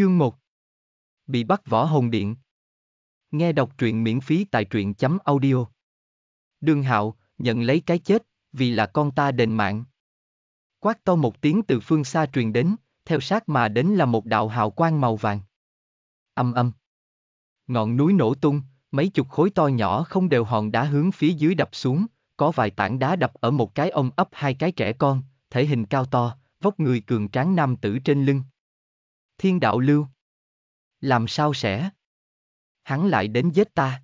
Chương 1 Bị bắt võ hồn điện Nghe đọc truyện miễn phí tại truyện chấm audio Đường Hạo, nhận lấy cái chết, vì là con ta đền mạng. Quát to một tiếng từ phương xa truyền đến, theo sát mà đến là một đạo hào quang màu vàng. Âm âm. Ngọn núi nổ tung, mấy chục khối to nhỏ không đều hòn đá hướng phía dưới đập xuống, có vài tảng đá đập ở một cái ông ấp hai cái trẻ con, thể hình cao to, vóc người cường tráng nam tử trên lưng, Thiên đạo lưu. Làm sao sẽ? Hắn lại đến giết ta.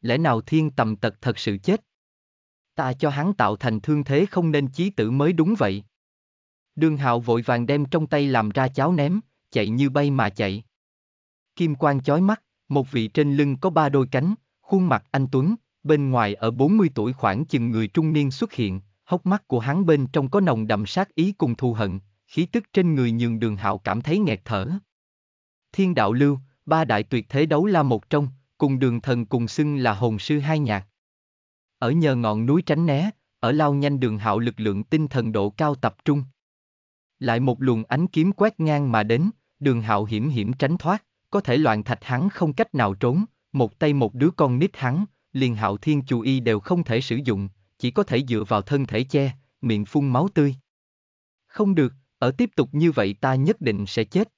Lẽ nào thiên tầm tật thật sự chết? Ta cho hắn tạo thành thương thế không nên chí tử mới đúng vậy. Đường hạo vội vàng đem trong tay làm ra cháo ném, chạy như bay mà chạy. Kim quang chói mắt, một vị trên lưng có ba đôi cánh, khuôn mặt anh Tuấn, bên ngoài ở 40 tuổi khoảng chừng người trung niên xuất hiện, hốc mắt của hắn bên trong có nồng đậm sát ý cùng thù hận, khí tức trên người nhường đường hạo cảm thấy nghẹt thở. Thiên đạo lưu, ba đại tuyệt thế đấu la một trong, cùng đường thần cùng xưng là hồn sư hai nhạc. Ở nhờ ngọn núi tránh né, ở lao nhanh đường hạo lực lượng tinh thần độ cao tập trung. Lại một luồng ánh kiếm quét ngang mà đến, đường hạo hiểm hiểm tránh thoát, có thể loạn thạch hắn không cách nào trốn, một tay một đứa con nít hắn, liền hạo thiên chú y đều không thể sử dụng, chỉ có thể dựa vào thân thể che, miệng phun máu tươi. Không được, ở tiếp tục như vậy ta nhất định sẽ chết.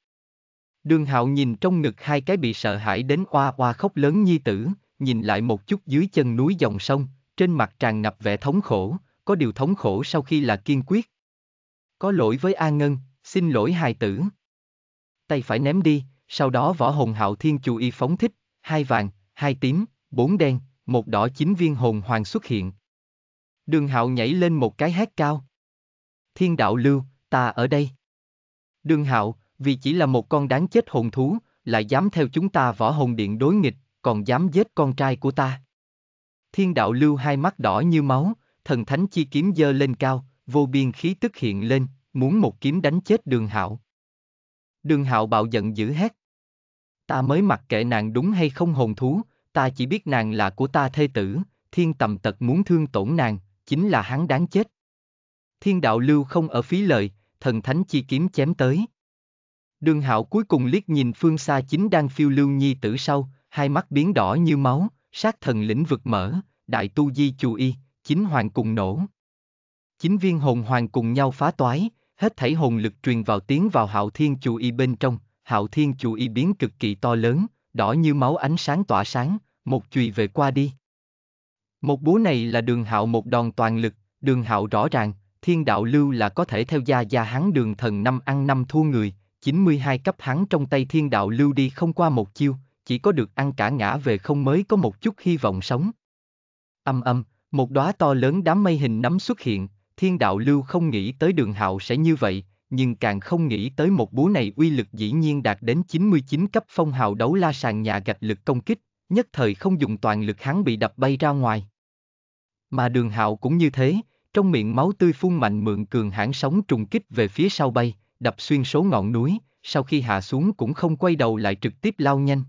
Đường hạo nhìn trong ngực hai cái bị sợ hãi đến oa oa khóc lớn nhi tử, nhìn lại một chút dưới chân núi dòng sông, trên mặt tràn ngập vẻ thống khổ, có điều thống khổ sau khi là kiên quyết. Có lỗi với A Ngân, xin lỗi hài tử. Tay phải ném đi, sau đó võ hồn hạo thiên chú y phóng thích, hai vàng, hai tím, bốn đen, một đỏ chín viên hồn hoàng xuất hiện. Đường hạo nhảy lên một cái hét cao. Thiên đạo lưu, ta ở đây. Đường Hạo, vì chỉ là một con đáng chết hồn thú, lại dám theo chúng ta võ hồn điện đối nghịch, còn dám giết con trai của ta. Thiên đạo lưu hai mắt đỏ như máu, thần thánh chi kiếm dơ lên cao, vô biên khí tức hiện lên, muốn một kiếm đánh chết đường hạo. Đường hạo bạo giận dữ hét. Ta mới mặc kệ nàng đúng hay không hồn thú, ta chỉ biết nàng là của ta thê tử, thiên tầm tật muốn thương tổn nàng, chính là hắn đáng chết. Thiên đạo lưu không ở phí lời, thần thánh chi kiếm chém tới. Đường hạo cuối cùng liếc nhìn phương xa chính đang phiêu lưu nhi tử sau, hai mắt biến đỏ như máu, sát thần lĩnh vực mở, đại tu di chù y, chính hoàng cùng nổ. Chính viên hồn hoàng cùng nhau phá toái, hết thảy hồn lực truyền vào tiến vào hạo thiên chù y bên trong, hạo thiên chù y biến cực kỳ to lớn, đỏ như máu ánh sáng tỏa sáng, một chùy về qua đi. Một búa này là đường hạo một đòn toàn lực, đường hạo rõ ràng, thiên đạo lưu là có thể theo gia gia hắn đường thần năm ăn năm thua người, 92 cấp hắn trong tay thiên đạo lưu đi không qua một chiêu, chỉ có được ăn cả ngã về không mới có một chút hy vọng sống. Âm âm, một đóa to lớn đám mây hình nắm xuất hiện, thiên đạo lưu không nghĩ tới đường hạo sẽ như vậy, nhưng càng không nghĩ tới một búa này uy lực dĩ nhiên đạt đến 99 cấp phong hào đấu la sàn nhà gạch lực công kích, nhất thời không dùng toàn lực hắn bị đập bay ra ngoài. Mà đường hạo cũng như thế, trong miệng máu tươi phun mạnh mượn cường hãn sóng trùng kích về phía sau bay, đập xuyên số ngọn núi, sau khi hạ xuống cũng không quay đầu lại trực tiếp lao nhanh.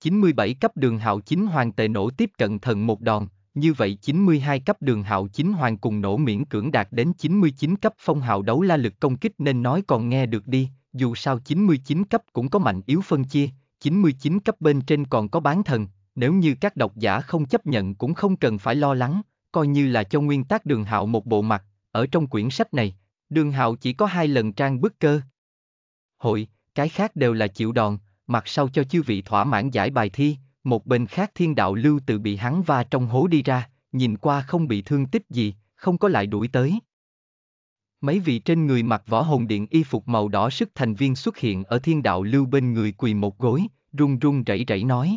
97 cấp đường hạo chính hoàng tề nổ tiếp cận thần một đòn, như vậy 92 cấp đường hạo chính hoàng cùng nổ miễn cưỡng đạt đến 99 cấp phong hào đấu la lực công kích nên nói còn nghe được đi, dù sao 99 cấp cũng có mạnh yếu phân chia, 99 cấp bên trên còn có bán thần, nếu như các độc giả không chấp nhận cũng không cần phải lo lắng, coi như là cho nguyên tác đường hạo một bộ mặt, ở trong quyển sách này, đường hạo chỉ có hai lần trang bức cơ. Hội, cái khác đều là chịu đòn, mặt sau cho chư vị thỏa mãn giải bài thi, một bên khác thiên đạo lưu tự bị hắn va trong hố đi ra, nhìn qua không bị thương tích gì, không có lại đuổi tới. Mấy vị trên người mặc võ hồn điện y phục màu đỏ sức thành viên xuất hiện ở thiên đạo lưu bên người quỳ một gối, run run rẩy rẩy nói.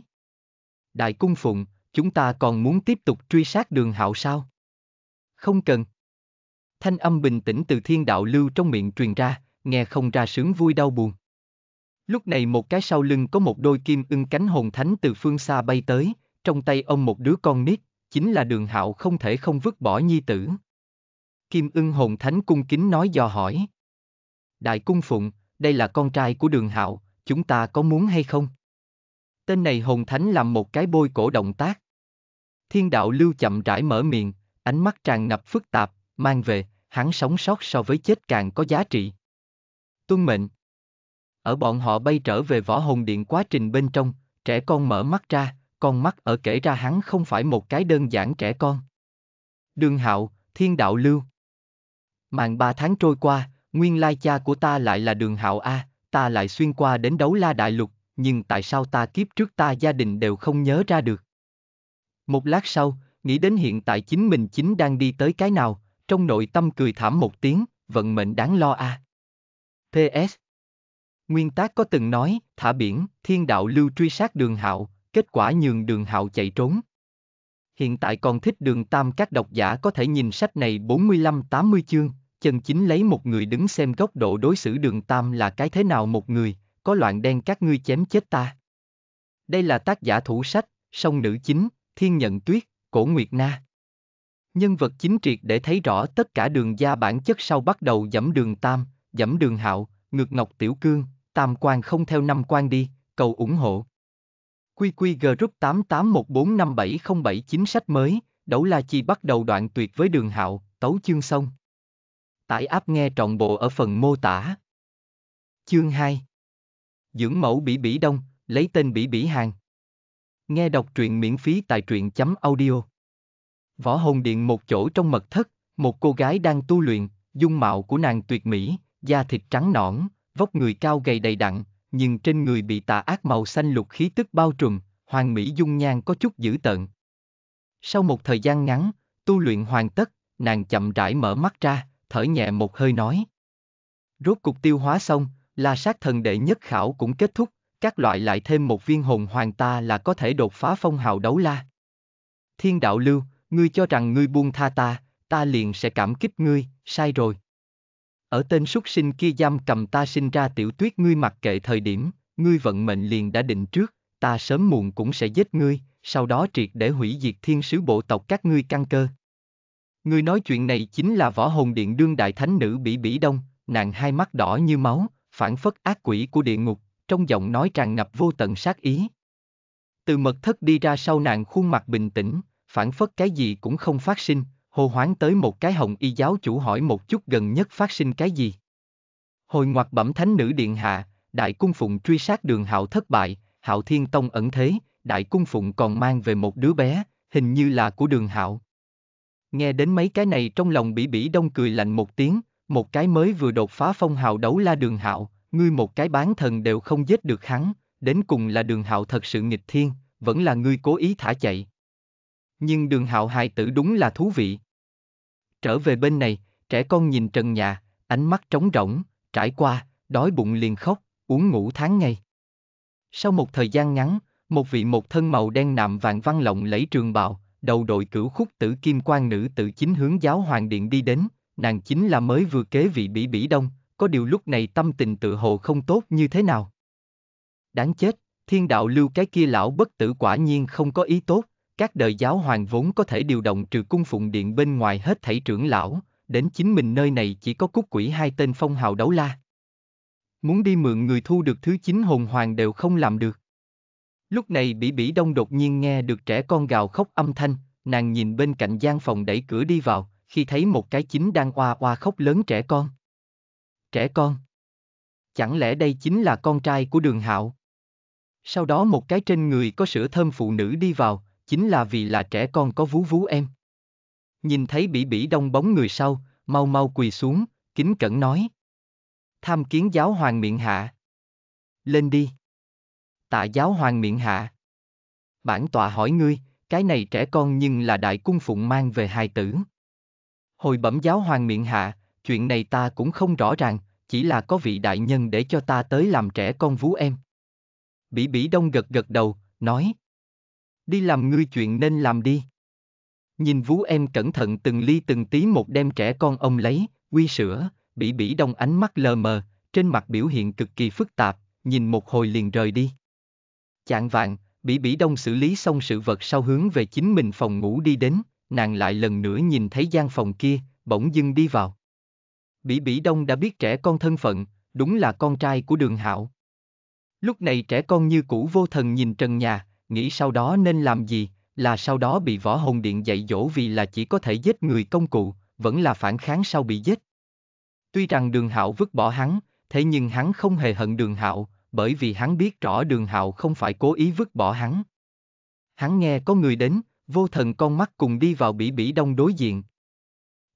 Đại cung phụng, chúng ta còn muốn tiếp tục truy sát đường hạo sao? Không cần. Thanh âm bình tĩnh từ thiên đạo lưu trong miệng truyền ra, nghe không ra sướng vui đau buồn. Lúc này một cái sau lưng có một đôi kim ưng cánh hồn thánh từ phương xa bay tới, trong tay ông một đứa con nít, chính là đường hạo không thể không vứt bỏ nhi tử. Kim ưng hồn thánh cung kính nói dò hỏi. Đại cung phụng, đây là con trai của đường hạo, chúng ta có muốn hay không? Tên này hồn thánh làm một cái bôi cổ động tác, Thiên đạo lưu chậm rãi mở miệng, ánh mắt tràn ngập phức tạp, mang về, hắn sống sót so với chết càng có giá trị. Tuân mệnh. Ở bọn họ bay trở về võ hồn điện quá trình bên trong, trẻ con mở mắt ra, con mắt ở kể ra hắn không phải một cái đơn giản trẻ con. Đường hạo, thiên đạo lưu. Màn ba tháng trôi qua, nguyên lai cha của ta lại là đường hạo A, ta lại xuyên qua đến đấu la đại lục, nhưng tại sao ta kiếp trước ta gia đình đều không nhớ ra được. Một lát sau, nghĩ đến hiện tại chính mình chính đang đi tới cái nào, trong nội tâm cười thảm một tiếng, vận mệnh đáng lo a. À. PS Nguyên tác có từng nói, thả biển, thiên đạo lưu truy sát đường hạo, kết quả nhường đường hạo chạy trốn. Hiện tại còn thích đường tam các độc giả có thể nhìn sách này 45-80 chương, chân chính lấy một người đứng xem góc độ đối xử đường tam là cái thế nào một người, có loạn đen các ngươi chém chết ta. Đây là tác giả thủ sách, song nữ chính, Thiên Nhận Tuyết, Cổ Nguyệt Na. Nhân vật chính triệt để thấy rõ tất cả đường gia bản chất sau bắt đầu dẫm đường Tam, dẫm đường Hạo, ngược Ngọc Tiểu Cương, Tam quan không theo năm quan đi, cầu ủng hộ. QQ Group 88145707 chính sách mới, Đấu La Chi bắt đầu đoạn tuyệt với đường Hạo, tấu chương xong. Tải áp nghe trọn bộ ở phần mô tả. Chương 2 Dưỡng mẫu Bỉ Bỉ Đông, lấy tên Bỉ Bỉ Hàng. Nghe đọc truyện miễn phí tại truyện chấm audio. Võ hồn điện một chỗ trong mật thất, một cô gái đang tu luyện, dung mạo của nàng tuyệt mỹ, da thịt trắng nõn, vóc người cao gầy đầy đặn, nhưng trên người bị tà ác màu xanh lục khí tức bao trùm, hoàng mỹ dung nhan có chút dữ tợn. Sau một thời gian ngắn, tu luyện hoàn tất, nàng chậm rãi mở mắt ra, thở nhẹ một hơi nói. Rốt cục tiêu hóa xong, la sát thần đệ nhất khảo cũng kết thúc, các loại lại thêm một viên hồn hoàng ta là có thể đột phá phong hào đấu la. Thiên đạo lưu, ngươi cho rằng ngươi buông tha ta, ta liền sẽ cảm kích ngươi, sai rồi. Ở tên súc sinh kia giam cầm ta sinh ra tiểu tuyết ngươi mặc kệ thời điểm, ngươi vận mệnh liền đã định trước, ta sớm muộn cũng sẽ giết ngươi, sau đó triệt để hủy diệt thiên sứ bộ tộc các ngươi căn cơ. Ngươi nói chuyện này chính là võ hồn điện đương đại thánh nữ Bỉ Bỉ Đông, nàng hai mắt đỏ như máu, phản phất ác quỷ của địa ngục, trong giọng nói tràn ngập vô tận sát ý. Từ mật thất đi ra sau nàng khuôn mặt bình tĩnh, phản phất cái gì cũng không phát sinh, hồ hoáng tới một cái hồng y giáo chủ hỏi một chút gần nhất phát sinh cái gì. Hồi ngoặt bẩm thánh nữ điện hạ, đại cung phụng truy sát đường hạo thất bại, hạo thiên tông ẩn thế, đại cung phụng còn mang về một đứa bé, hình như là của đường hạo. Nghe đến mấy cái này trong lòng bỉ bỉ đông cười lạnh một tiếng, một cái mới vừa đột phá phong hào đấu la đường hạo, ngươi một cái bán thần đều không giết được hắn, đến cùng là đường hạo thật sự nghịch thiên, vẫn là ngươi cố ý thả chạy. Nhưng đường hạo hài tử đúng là thú vị. Trở về bên này, trẻ con nhìn trần nhà, ánh mắt trống rỗng, trải qua, đói bụng liền khóc, uống ngủ tháng ngày. Sau một thời gian ngắn, một vị một thân màu đen nạm vàng văn lộng lấy trường bào, đầu đội cửu khúc tử kim quan nữ tự chính hướng giáo hoàng điện đi đến, nàng chính là mới vừa kế vị bỉ bỉ đông, có điều lúc này tâm tình tự hồ không tốt như thế nào. Đáng chết, thiên đạo lưu cái kia lão bất tử quả nhiên không có ý tốt, các đời giáo hoàng vốn có thể điều động trừ cung phụng điện bên ngoài hết thảy trưởng lão, đến chính mình nơi này chỉ có cúc quỷ hai tên phong hào đấu la. Muốn đi mượn người thu được thứ chín hồn hoàng đều không làm được. Lúc này Bỉ Bỉ Đông đột nhiên nghe được trẻ con gào khóc âm thanh, nàng nhìn bên cạnh gian phòng đẩy cửa đi vào, khi thấy một cái chính đang oa oa khóc lớn trẻ con. Trẻ con. Chẳng lẽ đây chính là con trai của đường hạo? Sau đó một cái trên người có sữa thơm phụ nữ đi vào, chính là vì là trẻ con có vú vú em. Nhìn thấy bỉ bỉ đông bóng người sau, mau mau quỳ xuống, kính cẩn nói. Tham kiến giáo hoàng miệng hạ. Lên đi. Tạ giáo hoàng miệng hạ. Bản tọa hỏi ngươi, cái này trẻ con nhưng là đại cung phụng mang về hài tử. Hồi bẩm giáo hoàng miệng hạ, chuyện này ta cũng không rõ ràng, chỉ là có vị đại nhân để cho ta tới làm trẻ con vú em. Bỉ bỉ đông gật gật đầu, nói. Đi làm ngươi chuyện nên làm đi. Nhìn vú em cẩn thận từng ly từng tí một đem trẻ con ông lấy, quy sữa, bỉ bỉ đông ánh mắt lờ mờ, trên mặt biểu hiện cực kỳ phức tạp, nhìn một hồi liền rời đi. Chạng vạn, bỉ bỉ đông xử lý xong sự vật sau hướng về chính mình phòng ngủ đi đến, nàng lại lần nữa nhìn thấy gian phòng kia, bỗng dưng đi vào. Bỉ Bỉ Đông đã biết trẻ con thân phận, đúng là con trai của Đường Hạo. Lúc này trẻ con như cũ vô thần nhìn trần nhà, nghĩ sau đó nên làm gì, là sau đó bị võ hồn điện dạy dỗ vì là chỉ có thể giết người công cụ, vẫn là phản kháng sau bị giết. Tuy rằng đường hạo vứt bỏ hắn, thế nhưng hắn không hề hận đường hạo, bởi vì hắn biết rõ đường hạo không phải cố ý vứt bỏ hắn. Hắn nghe có người đến, vô thần con mắt cùng đi vào bỉ bỉ đông đối diện.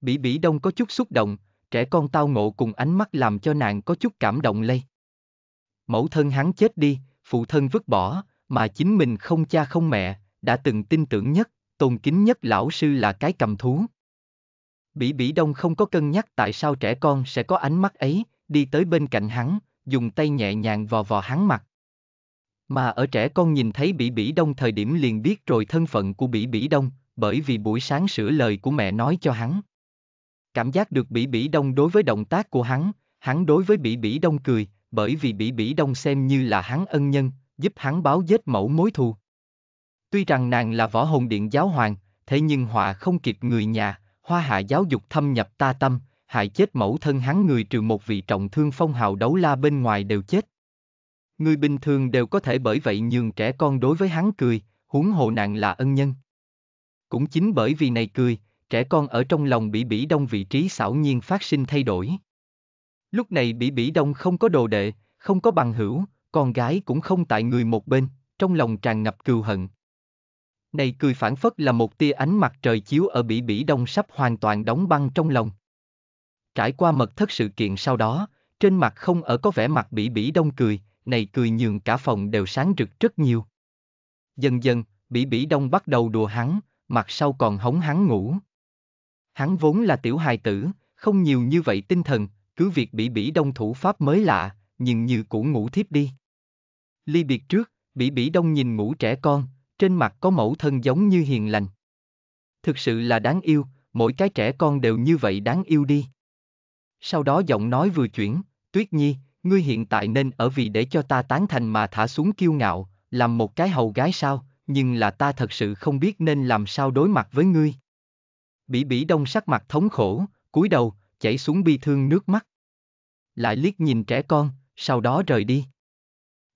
Bỉ bỉ đông có chút xúc động, trẻ con tao ngộ cùng ánh mắt làm cho nàng có chút cảm động lây. Mẫu thân hắn chết đi, phụ thân vứt bỏ, mà chính mình không cha không mẹ, đã từng tin tưởng nhất, tôn kính nhất lão sư là cái cầm thú. Bỉ Bỉ Đông không có cân nhắc tại sao trẻ con sẽ có ánh mắt ấy, đi tới bên cạnh hắn, dùng tay nhẹ nhàng vò vò hắn mặt. Mà ở trẻ con nhìn thấy Bỉ Bỉ Đông thời điểm liền biết rồi thân phận của Bỉ Bỉ Đông, bởi vì buổi sáng sửa lời của mẹ nói cho hắn cảm giác được Bỉ Bỉ Đông đối với động tác của hắn, hắn đối với Bỉ Bỉ Đông cười, bởi vì Bỉ Bỉ Đông xem như là hắn ân nhân, giúp hắn báo vết mẫu mối thù. Tuy rằng nàng là võ hồn điện giáo hoàng, thế nhưng họa không kịp người nhà, hoa hạ giáo dục thâm nhập ta tâm, hại chết mẫu thân hắn người trừ một vị trọng thương phong hào đấu la bên ngoài đều chết. Người bình thường đều có thể bởi vậy nhường trẻ con đối với hắn cười, huống hồ nàng là ân nhân. Cũng chính bởi vì này cười, trẻ con ở trong lòng bị Bỉ Đông vị trí xảo nhiên phát sinh thay đổi. Lúc này bị Bỉ Đông không có đồ đệ, không có bằng hữu, con gái cũng không tại người một bên, trong lòng tràn ngập cừu hận. Này cười phản phất là một tia ánh mặt trời chiếu ở Bỉ Bỉ Đông sắp hoàn toàn đóng băng trong lòng. Trải qua mật thất sự kiện sau đó, trên mặt không ở có vẻ mặt Bỉ Bỉ Đông cười, này cười nhường cả phòng đều sáng rực rất nhiều. Dần dần, Bỉ Bỉ Đông bắt đầu đùa hắn, mặt sau còn hống hắn ngủ. Hắn vốn là tiểu hài tử, không nhiều như vậy tinh thần, cứ việc bị bỉ đông thủ pháp mới lạ, nhưng như cũ ngủ thiếp đi. Ly biệt trước, bỉ bỉ đông nhìn ngủ trẻ con, trên mặt có mẫu thân giống như hiền lành. Thực sự là đáng yêu, mỗi cái trẻ con đều như vậy đáng yêu đi. Sau đó giọng nói vừa chuyển, Tuyết Nhi, ngươi hiện tại nên ở vì để cho ta tán thành mà thả xuống kiêu ngạo, làm một cái hầu gái sao, nhưng là ta thật sự không biết nên làm sao đối mặt với ngươi. Bỉ bỉ đông sắc mặt thống khổ, cúi đầu, chảy xuống bi thương nước mắt. Lại liếc nhìn trẻ con, sau đó rời đi.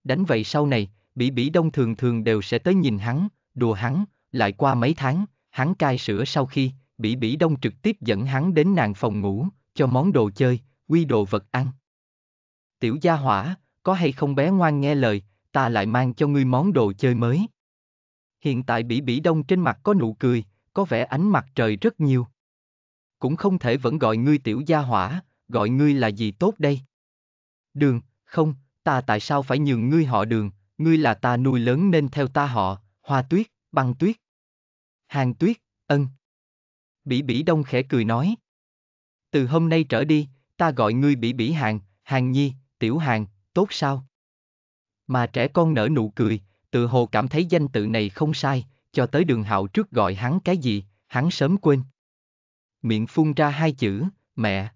Đánh vậy sau này, bỉ bỉ đông thường thường đều sẽ tới nhìn hắn, đùa hắn, lại qua mấy tháng, hắn cai sữa sau khi, bỉ bỉ đông trực tiếp dẫn hắn đến nàng phòng ngủ, cho món đồ chơi, quy đồ vật ăn. Tiểu gia hỏa, có hay không bé ngoan nghe lời, ta lại mang cho ngươi món đồ chơi mới. Hiện tại bỉ bỉ đông trên mặt có nụ cười, có vẻ ánh mặt trời rất nhiều. Cũng không thể vẫn gọi ngươi tiểu gia hỏa, gọi ngươi là gì tốt đây? Đường, không, ta tại sao phải nhường ngươi họ đường, ngươi là ta nuôi lớn nên theo ta họ, hoa tuyết, băng tuyết. Hàng tuyết, ân. Bỉ bỉ đông khẽ cười nói. Từ hôm nay trở đi, ta gọi ngươi bỉ bỉ hàng, hàng nhi, tiểu hàng, tốt sao? Mà trẻ con nở nụ cười, tự hồ cảm thấy danh tự này không sai, cho tới đường hạo trước gọi hắn cái gì, hắn sớm quên. Miệng phun ra hai chữ, mẹ.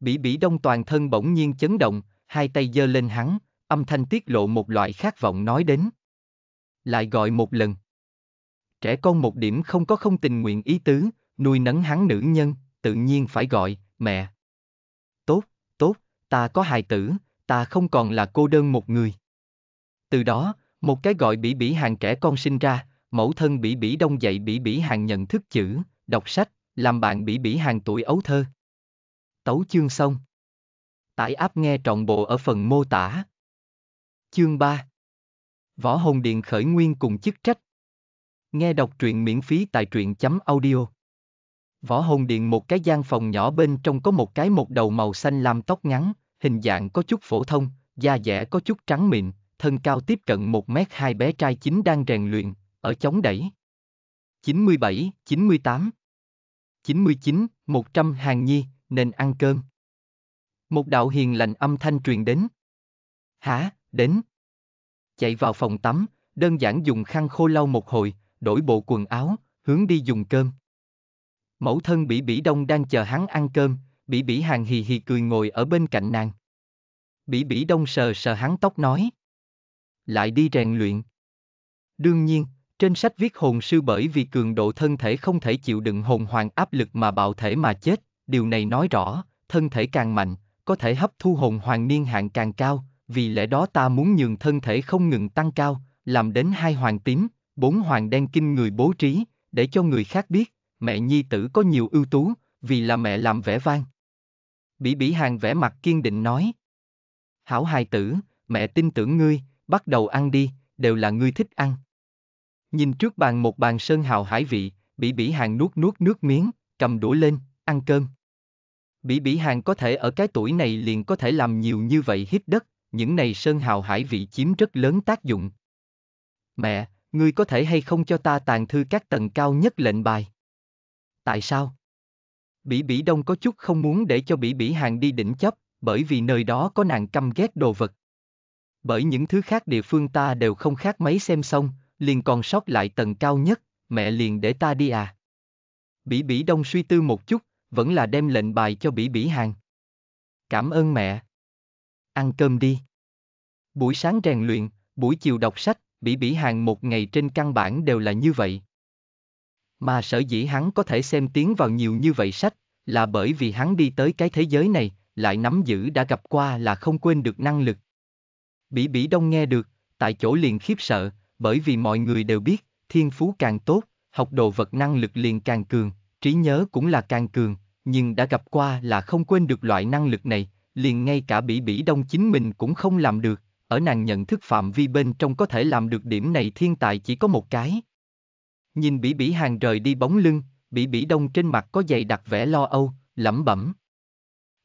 Bỉ bỉ đông toàn thân bỗng nhiên chấn động, hai tay giơ lên hắn, âm thanh tiết lộ một loại khát vọng nói đến. Lại gọi một lần. Trẻ con một điểm không có không tình nguyện ý tứ, nuôi nấng hắn nữ nhân, tự nhiên phải gọi, mẹ. Tốt, tốt, ta có hài tử, ta không còn là cô đơn một người. Từ đó, một cái gọi bỉ bỉ hàng trẻ con sinh ra, mẫu thân Bỉ Bỉ Đông dạy Bỉ Bỉ Hàng nhận thức chữ, đọc sách, làm bạn Bỉ Bỉ Hàng tuổi ấu thơ. Tấu chương xong. Tải áp nghe trọn bộ ở phần mô tả. Chương 3 Võ Hồng Điền khởi nguyên cùng chức trách. Nghe đọc truyện miễn phí tại truyện chấm audio. Võ Hồng Điền một cái gian phòng nhỏ bên trong có một cái một đầu màu xanh lam tóc ngắn, hình dạng có chút phổ thông, da dẻ có chút trắng mịn, thân cao tiếp cận một mét hai bé trai chính đang rèn luyện, ở chống đẩy. 97, 98, 99, 100 hàng nhi, nên ăn cơm. Một đạo hiền lành âm thanh truyền đến. Hả, đến. Chạy vào phòng tắm, đơn giản dùng khăn khô lau một hồi, đổi bộ quần áo, hướng đi dùng cơm. Mẫu thân bị Bỉ Đông đang chờ hắn ăn cơm, Bỉ Bỉ Hàng hì hì cười ngồi ở bên cạnh nàng. Bỉ Bỉ Đông sờ sờ hắn tóc nói. Lại đi rèn luyện. Đương nhiên, trên sách viết hồn sư bởi vì cường độ thân thể không thể chịu đựng hồn hoàng áp lực mà bạo thể mà chết, điều này nói rõ, thân thể càng mạnh, có thể hấp thu hồn hoàng niên hạn càng cao, vì lẽ đó ta muốn nhường thân thể không ngừng tăng cao, làm đến hai hoàng tím, bốn hoàng đen kinh người bố trí, để cho người khác biết, mẹ nhi tử có nhiều ưu tú, vì là mẹ làm vẻ vang. Bỉ bỉ hàng vẻ mặt kiên định nói. Hảo hài tử, mẹ tin tưởng ngươi, bắt đầu ăn đi, đều là ngươi thích ăn. Nhìn trước bàn một bàn sơn hào hải vị, Bỉ Bỉ Hàng nuốt nuốt nước miếng, cầm đũa lên, ăn cơm. Bỉ Bỉ Hàng có thể ở cái tuổi này liền có thể làm nhiều như vậy hít đất, những này sơn hào hải vị chiếm rất lớn tác dụng. Mẹ, ngươi có thể hay không cho ta tàn thư các tầng cao nhất lệnh bài? Tại sao? Bỉ Bỉ Đông có chút không muốn để cho Bỉ Bỉ Hàng đi đỉnh chấp, bởi vì nơi đó có nàng căm ghét đồ vật. Bởi những thứ khác địa phương ta đều không khác mấy xem xong, liền còn sót lại tầng cao nhất, mẹ liền để ta đi à. Bỉ Bỉ Đông suy tư một chút, vẫn là đem lệnh bài cho Bỉ Bỉ Hàng. Cảm ơn mẹ. Ăn cơm đi. Buổi sáng rèn luyện, buổi chiều đọc sách, Bỉ Bỉ Hàng một ngày trên căn bản đều là như vậy. Mà sở dĩ hắn có thể xem tiếng vào nhiều như vậy sách, là bởi vì hắn đi tới cái thế giới này, lại nắm giữ đã gặp qua là không quên được năng lực. Bỉ Bỉ Đông nghe được, tại chỗ liền khiếp sợ, bởi vì mọi người đều biết, thiên phú càng tốt, học đồ vật năng lực liền càng cường, trí nhớ cũng là càng cường, nhưng đã gặp qua là không quên được loại năng lực này, liền ngay cả bỉ bỉ đông chính mình cũng không làm được, ở nàng nhận thức phạm vi bên trong có thể làm được điểm này thiên tài chỉ có một cái. Nhìn bỉ bỉ hàng rời đi bóng lưng, bỉ bỉ đông trên mặt có dày đặc vẻ lo âu, lẩm bẩm.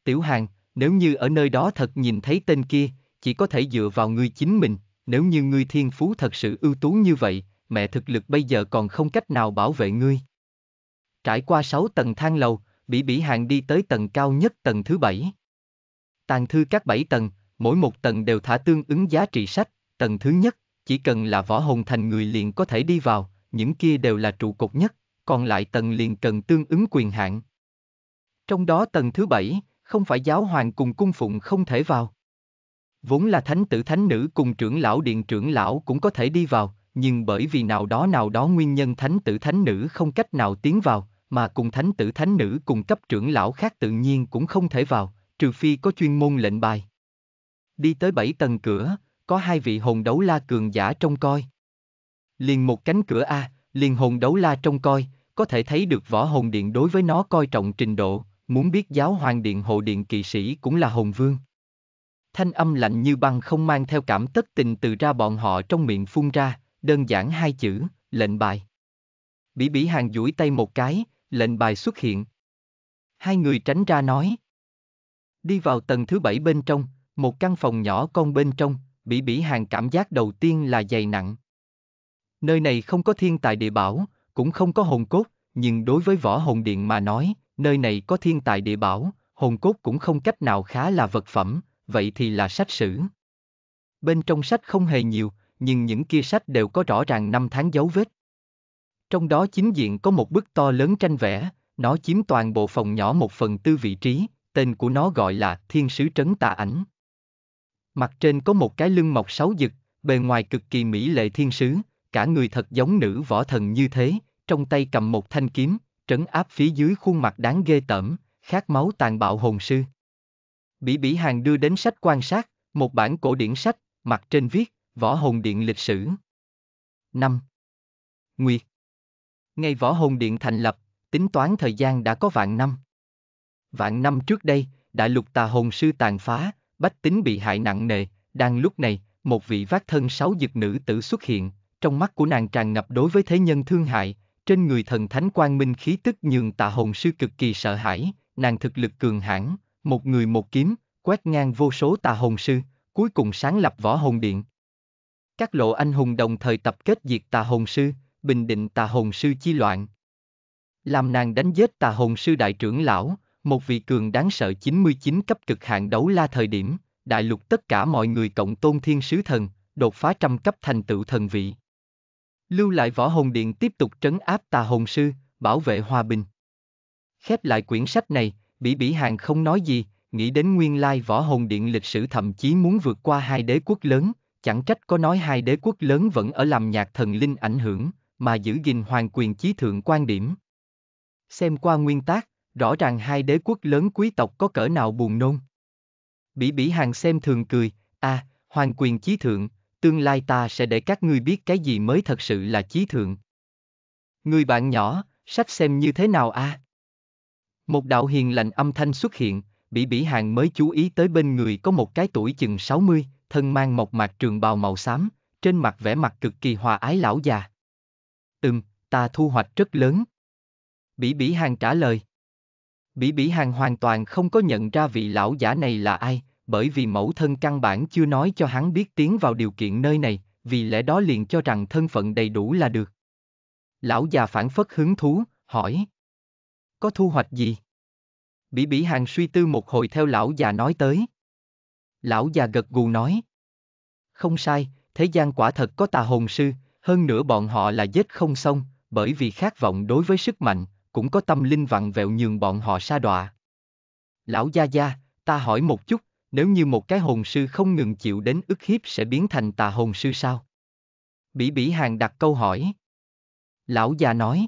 Tiểu hàng, nếu như ở nơi đó thật nhìn thấy tên kia, chỉ có thể dựa vào người chính mình, nếu như ngươi thiên phú thật sự ưu tú như vậy, mẹ thực lực bây giờ còn không cách nào bảo vệ ngươi. Trải qua sáu tầng thang lầu, Bỉ Bỉ Hàng đi tới tầng cao nhất tầng thứ bảy. Tàn thư các bảy tầng, mỗi một tầng đều thả tương ứng giá trị sách, tầng thứ nhất, chỉ cần là võ hồn thành người liền có thể đi vào, những kia đều là trụ cột nhất, còn lại tầng liền cần tương ứng quyền hạn. Trong đó tầng thứ bảy, không phải giáo hoàng cùng cung phụng không thể vào. Vốn là thánh tử thánh nữ cùng trưởng lão điện trưởng lão cũng có thể đi vào, nhưng bởi vì nào đó nào đó nguyên nhân thánh tử thánh nữ không cách nào tiến vào, mà cùng thánh tử thánh nữ cùng cấp trưởng lão khác tự nhiên cũng không thể vào, trừ phi có chuyên môn lệnh bài. Đi tới bảy tầng cửa, có hai vị hồn đấu la cường giả trông coi. Liền một cánh cửa A, liền hồn đấu la trông coi, có thể thấy được võ hồn điện đối với nó coi trọng trình độ, muốn biết giáo hoàng điện hộ điện kỳ sĩ cũng là hồn vương thanh âm lạnh như băng không mang theo cảm tất tình từ ra bọn họ trong miệng phun ra, đơn giản hai chữ, lệnh bài. Bỉ bỉ hàng duỗi tay một cái, lệnh bài xuất hiện. Hai người tránh ra nói. Đi vào tầng thứ bảy bên trong, một căn phòng nhỏ con bên trong, bỉ bỉ hàng cảm giác đầu tiên là dày nặng. Nơi này không có thiên tài địa bảo, cũng không có hồn cốt, nhưng đối với võ hồn điện mà nói, nơi này có thiên tài địa bảo, hồn cốt cũng không cách nào khá là vật phẩm, vậy thì là sách sử. Bên trong sách không hề nhiều, nhưng những kia sách đều có rõ ràng năm tháng dấu vết. Trong đó chính diện có một bức to lớn tranh vẽ, nó chiếm toàn bộ phòng nhỏ một phần tư vị trí, tên của nó gọi là Thiên Sứ Trấn Tà Ảnh. Mặt trên có một cái lưng mọc sáu giật, bề ngoài cực kỳ mỹ lệ thiên sứ, cả người thật giống nữ võ thần như thế, trong tay cầm một thanh kiếm, trấn áp phía dưới khuôn mặt đáng ghê tởm, khát máu tàn bạo hồn sư. Bỉ Bỉ Hàng đưa đến sách quan sát, một bản cổ điển sách, mặt trên viết, Võ Hồn Điện Lịch Sử. 5. Nguyệt Ngay Võ Hồn Điện thành lập, tính toán thời gian đã có vạn năm. Vạn năm trước đây, đại lục tà hồn sư tàn phá, bách tính bị hại nặng nề, đang lúc này, một vị vác thân sáu dực nữ tử xuất hiện, trong mắt của nàng tràn ngập đối với thế nhân thương hại, trên người thần thánh quang minh khí tức nhường tà hồn sư cực kỳ sợ hãi, nàng thực lực cường hãn, một người một kiếm, quét ngang vô số tà hồn sư, cuối cùng sáng lập võ hồn điện. Các lộ anh hùng đồng thời tập kết diệt tà hồn sư, bình định tà hồn sư chi loạn. Làm nàng đánh giết tà hồn sư đại trưởng lão, một vị cường đáng sợ 99 cấp cực hạn đấu la thời điểm, đại lục tất cả mọi người cộng tôn thiên sứ thần, đột phá trăm cấp thành tựu thần vị. Lưu lại võ hồn điện tiếp tục trấn áp tà hồn sư, bảo vệ hòa bình. Khép lại quyển sách này, Bỉ Bỉ Hàng không nói gì, nghĩ đến nguyên lai võ hồn điện lịch sử thậm chí muốn vượt qua hai đế quốc lớn, chẳng trách có nói hai đế quốc lớn vẫn ở làm nhạc thần linh ảnh hưởng, mà giữ gìn hoàng quyền chí thượng quan điểm. Xem qua nguyên tác, rõ ràng hai đế quốc lớn quý tộc có cỡ nào buồn nôn. Bỉ Bỉ Hàng xem thường cười, a, à, hoàng quyền chí thượng, tương lai ta sẽ để các ngươi biết cái gì mới thật sự là chí thượng. Người bạn nhỏ, sách xem như thế nào a? À? Một đạo hiền lành âm thanh xuất hiện, Bỉ Bỉ Hàng mới chú ý tới bên người có một cái tuổi chừng 60, thân mang một mạc trường bào màu xám, trên mặt vẻ mặt cực kỳ hòa ái lão già. Ừm, ta thu hoạch rất lớn. Bỉ Bỉ Hàng trả lời. Bỉ Bỉ Hàng hoàn toàn không có nhận ra vị lão giả này là ai, bởi vì mẫu thân căn bản chưa nói cho hắn biết tiến vào điều kiện nơi này, vì lẽ đó liền cho rằng thân phận đầy đủ là được. Lão già phản phất hứng thú, hỏi có thu hoạch gì? Bỉ bỉ hàng suy tư một hồi theo lão già nói tới. Lão già gật gù nói. Không sai, thế gian quả thật có tà hồn sư, hơn nữa bọn họ là giết không xong, bởi vì khát vọng đối với sức mạnh, cũng có tâm linh vặn vẹo nhường bọn họ sa đọa. Lão gia gia, ta hỏi một chút, nếu như một cái hồn sư không ngừng chịu đến ức hiếp sẽ biến thành tà hồn sư sao? Bỉ bỉ hàng đặt câu hỏi. Lão già nói.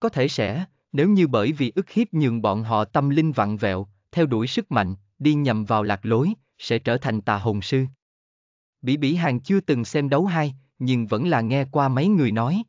Có thể sẽ, nếu như bởi vì ức hiếp nhường bọn họ tâm linh vặn vẹo, theo đuổi sức mạnh, đi nhầm vào lạc lối, sẽ trở thành tà hồn sư. Bỉ Bỉ Hàng chưa từng xem đấu hai, nhưng vẫn là nghe qua mấy người nói.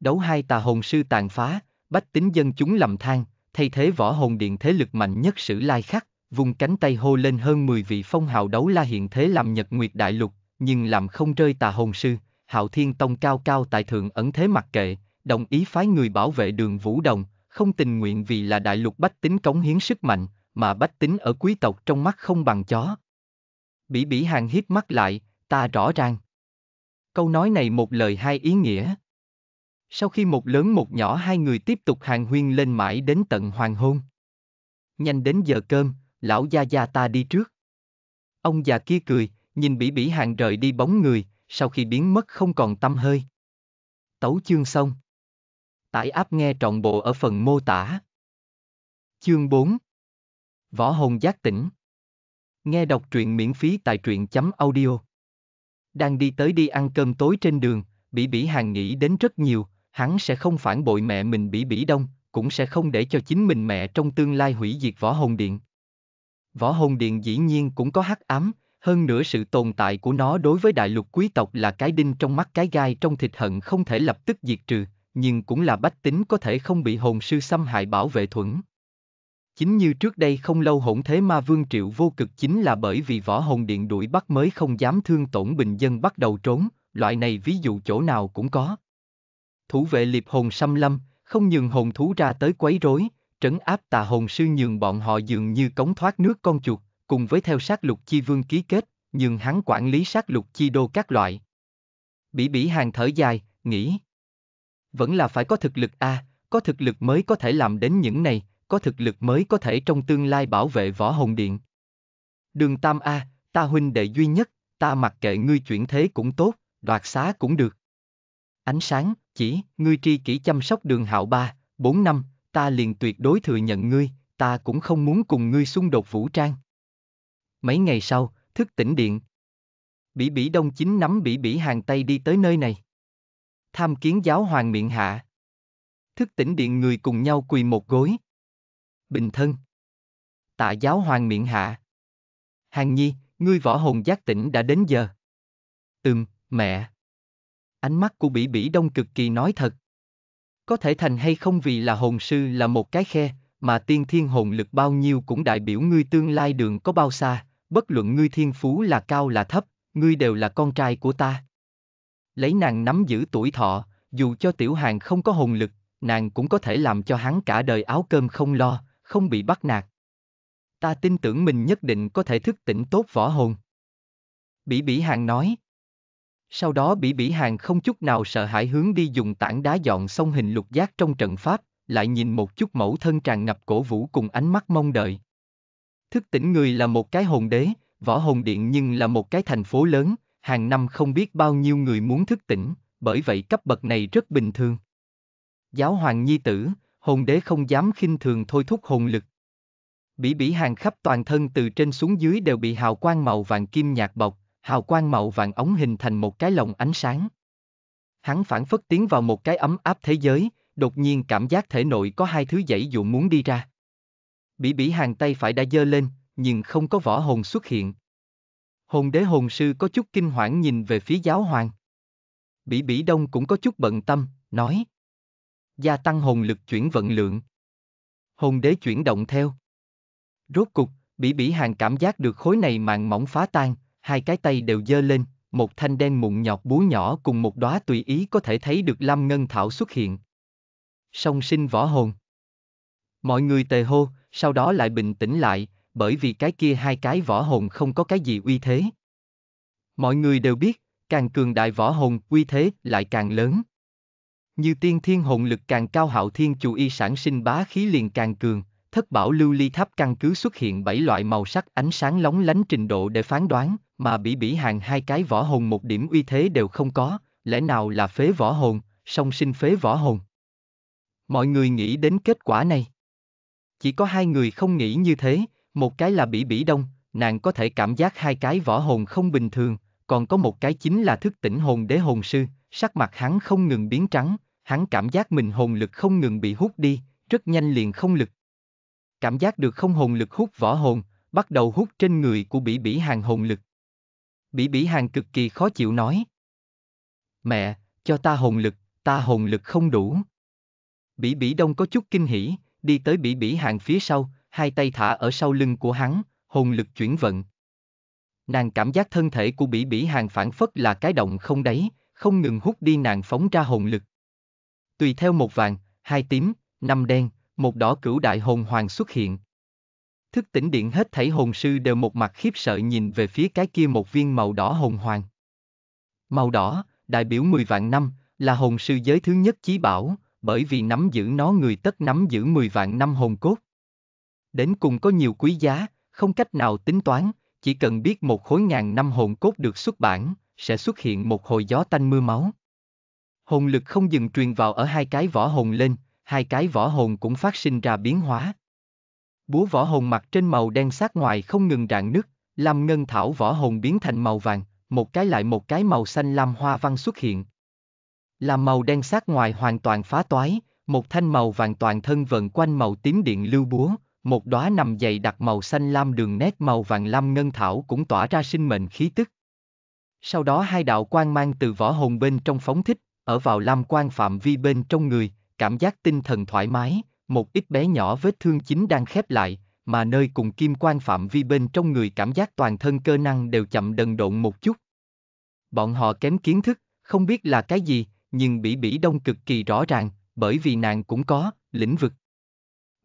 Đấu hai tà hồn sư tàn phá, bách tính dân chúng lầm than, thay thế võ hồn điện thế lực mạnh nhất sử lai khắc, vùng cánh tay hô lên hơn 10 vị phong hào đấu la hiện thế làm nhật nguyệt đại lục, nhưng làm không rơi tà hồn sư, hạo thiên tông cao cao tại thượng ẩn thế mặc kệ, đồng ý phái người bảo vệ đường Vũ Đồng, không tình nguyện vì là đại lục bách tính cống hiến sức mạnh, mà bách tính ở quý tộc trong mắt không bằng chó. Bỉ bỉ hàng hít mắt lại, ta rõ ràng. Câu nói này một lời hai ý nghĩa. Sau khi một lớn một nhỏ hai người tiếp tục hàng huyên lên mãi đến tận hoàng hôn. Nhanh đến giờ cơm, lão gia gia ta đi trước. Ông già kia cười, nhìn bỉ bỉ hàng rời đi bóng người, sau khi biến mất không còn tâm hơi. Tấu chương xong. Tải app nghe trọn bộ ở phần mô tả. Chương 4 Võ hồn giác tỉnh Nghe đọc truyện miễn phí tại truyện.audio Chấm Đang đi tới đi ăn cơm tối trên đường, Bỉ Bỉ Hàng nghĩ đến rất nhiều, hắn sẽ không phản bội mẹ mình Bỉ Bỉ Đông, cũng sẽ không để cho chính mình mẹ trong tương lai hủy diệt võ hồn điện. Võ hồn điện dĩ nhiên cũng có hắc ám, hơn nữa sự tồn tại của nó đối với đại lục quý tộc là cái đinh trong mắt cái gai trong thịt hận không thể lập tức diệt trừ, nhưng cũng là bách tính có thể không bị hồn sư xâm hại bảo vệ thuẫn. Chính như trước đây không lâu hỗn thế ma vương triệu vô cực chính là bởi vì võ hồn điện đuổi bắt mới không dám thương tổn bình dân bắt đầu trốn, loại này ví dụ chỗ nào cũng có. Thủ vệ liệp hồn xâm lâm, không nhường hồn thú ra tới quấy rối, trấn áp tà hồn sư nhường bọn họ dường như cống thoát nước con chuột, cùng với theo sát lục chi vương ký kết, nhường hắn quản lý sát lục chi đô các loại. Bỉ bỉ hàng thở dài, nghĩ, vẫn là phải có thực lực a, à, có thực lực mới có thể làm đến những này, có thực lực mới có thể trong tương lai bảo vệ võ hồn điện. Đường Tam A, ta huynh đệ duy nhất, ta mặc kệ ngươi chuyển thế cũng tốt, đoạt xá cũng được. Ánh sáng, chỉ, ngươi tri kỷ chăm sóc đường hạo ba, bốn năm, ta liền tuyệt đối thừa nhận ngươi, ta cũng không muốn cùng ngươi xung đột vũ trang. Mấy ngày sau, thức tỉnh điện. Bỉ Bỉ Đông chính nắm Bỉ Bỉ hàng tay đi tới nơi này tham kiến giáo hoàng miệng hạ. Thức tỉnh điện người cùng nhau quỳ một gối. Bình thân. Tạ giáo hoàng miệng hạ. Hàng nhi, ngươi võ hồn giác tỉnh đã đến giờ. Ừm, mẹ. Ánh mắt của bỉ bỉ đông cực kỳ nói thật. Có thể thành hay không vì là hồn sư là một cái khe, mà tiên thiên hồn lực bao nhiêu cũng đại biểu ngươi tương lai đường có bao xa, bất luận ngươi thiên phú là cao là thấp, ngươi đều là con trai của ta lấy nàng nắm giữ tuổi thọ, dù cho tiểu hàng không có hồn lực, nàng cũng có thể làm cho hắn cả đời áo cơm không lo, không bị bắt nạt. Ta tin tưởng mình nhất định có thể thức tỉnh tốt võ hồn. Bỉ Bỉ Hàng nói. Sau đó Bỉ Bỉ Hàng không chút nào sợ hãi hướng đi dùng tảng đá dọn xong hình lục giác trong trận pháp, lại nhìn một chút mẫu thân tràn ngập cổ vũ cùng ánh mắt mong đợi. Thức tỉnh người là một cái hồn đế, võ hồn điện nhưng là một cái thành phố lớn, hàng năm không biết bao nhiêu người muốn thức tỉnh, bởi vậy cấp bậc này rất bình thường. Giáo hoàng nhi tử, hồn đế không dám khinh thường thôi thúc hồn lực. Bỉ bỉ hàng khắp toàn thân từ trên xuống dưới đều bị hào quang màu vàng kim nhạt bọc, hào quang màu vàng ống hình thành một cái lồng ánh sáng. Hắn phản phất tiến vào một cái ấm áp thế giới, đột nhiên cảm giác thể nội có hai thứ dãy dụ muốn đi ra. Bỉ bỉ hàng tay phải đã dơ lên, nhưng không có võ hồn xuất hiện, Hồn đế hồn sư có chút kinh hoảng nhìn về phía giáo hoàng. Bỉ Bỉ Đông cũng có chút bận tâm, nói. Gia tăng hồn lực chuyển vận lượng. Hồn đế chuyển động theo. Rốt cục, Bỉ Bỉ Hàng cảm giác được khối này màng mỏng phá tan, hai cái tay đều dơ lên, một thanh đen mụn nhọt búa nhỏ cùng một đóa tùy ý có thể thấy được Lam Ngân Thảo xuất hiện. Song sinh võ hồn. Mọi người tề hô, sau đó lại bình tĩnh lại, bởi vì cái kia hai cái võ hồn không có cái gì uy thế. Mọi người đều biết, càng cường đại võ hồn, uy thế lại càng lớn. Như tiên thiên hồn lực càng cao hạo thiên chủ y sản sinh bá khí liền càng cường, thất bảo lưu ly tháp căn cứ xuất hiện bảy loại màu sắc ánh sáng lóng lánh trình độ để phán đoán, mà bị bỉ hàng hai cái võ hồn một điểm uy thế đều không có, lẽ nào là phế võ hồn, song sinh phế võ hồn. Mọi người nghĩ đến kết quả này. Chỉ có hai người không nghĩ như thế, một cái là bỉ bỉ đông, nàng có thể cảm giác hai cái võ hồn không bình thường, còn có một cái chính là thức tỉnh hồn đế hồn sư, sắc mặt hắn không ngừng biến trắng, hắn cảm giác mình hồn lực không ngừng bị hút đi, rất nhanh liền không lực. Cảm giác được không hồn lực hút võ hồn, bắt đầu hút trên người của bỉ bỉ hàng hồn lực. Bỉ bỉ hàng cực kỳ khó chịu nói. Mẹ, cho ta hồn lực, ta hồn lực không đủ. Bỉ bỉ đông có chút kinh hỉ, đi tới bỉ bỉ hàng phía sau, hai tay thả ở sau lưng của hắn, hồn lực chuyển vận. Nàng cảm giác thân thể của Bỉ Bỉ Hàng phản phất là cái động không đáy, không ngừng hút đi nàng phóng ra hồn lực. Tùy theo một vàng, hai tím, năm đen, một đỏ cửu đại hồn hoàng xuất hiện. Thức tỉnh điện hết thảy hồn sư đều một mặt khiếp sợ nhìn về phía cái kia một viên màu đỏ hồn hoàng. Màu đỏ, đại biểu 10 vạn năm, là hồn sư giới thứ nhất chí bảo, bởi vì nắm giữ nó người tất nắm giữ 10 vạn năm hồn cốt đến cùng có nhiều quý giá, không cách nào tính toán, chỉ cần biết một khối ngàn năm hồn cốt được xuất bản, sẽ xuất hiện một hồi gió tanh mưa máu. Hồn lực không dừng truyền vào ở hai cái vỏ hồn lên, hai cái vỏ hồn cũng phát sinh ra biến hóa. Búa vỏ hồn mặt trên màu đen sát ngoài không ngừng rạn nứt, làm ngân thảo vỏ hồn biến thành màu vàng, một cái lại một cái màu xanh lam hoa văn xuất hiện. Là màu đen sát ngoài hoàn toàn phá toái, một thanh màu vàng toàn thân vần quanh màu tím điện lưu búa, một đóa nằm dày đặc màu xanh lam đường nét màu vàng lam ngân thảo cũng tỏa ra sinh mệnh khí tức. Sau đó hai đạo quang mang từ võ hồn bên trong phóng thích, ở vào lam quang phạm vi bên trong người, cảm giác tinh thần thoải mái, một ít bé nhỏ vết thương chính đang khép lại, mà nơi cùng kim quang phạm vi bên trong người cảm giác toàn thân cơ năng đều chậm đần độn một chút. Bọn họ kém kiến thức, không biết là cái gì, nhưng bị bỉ đông cực kỳ rõ ràng, bởi vì nàng cũng có, lĩnh vực.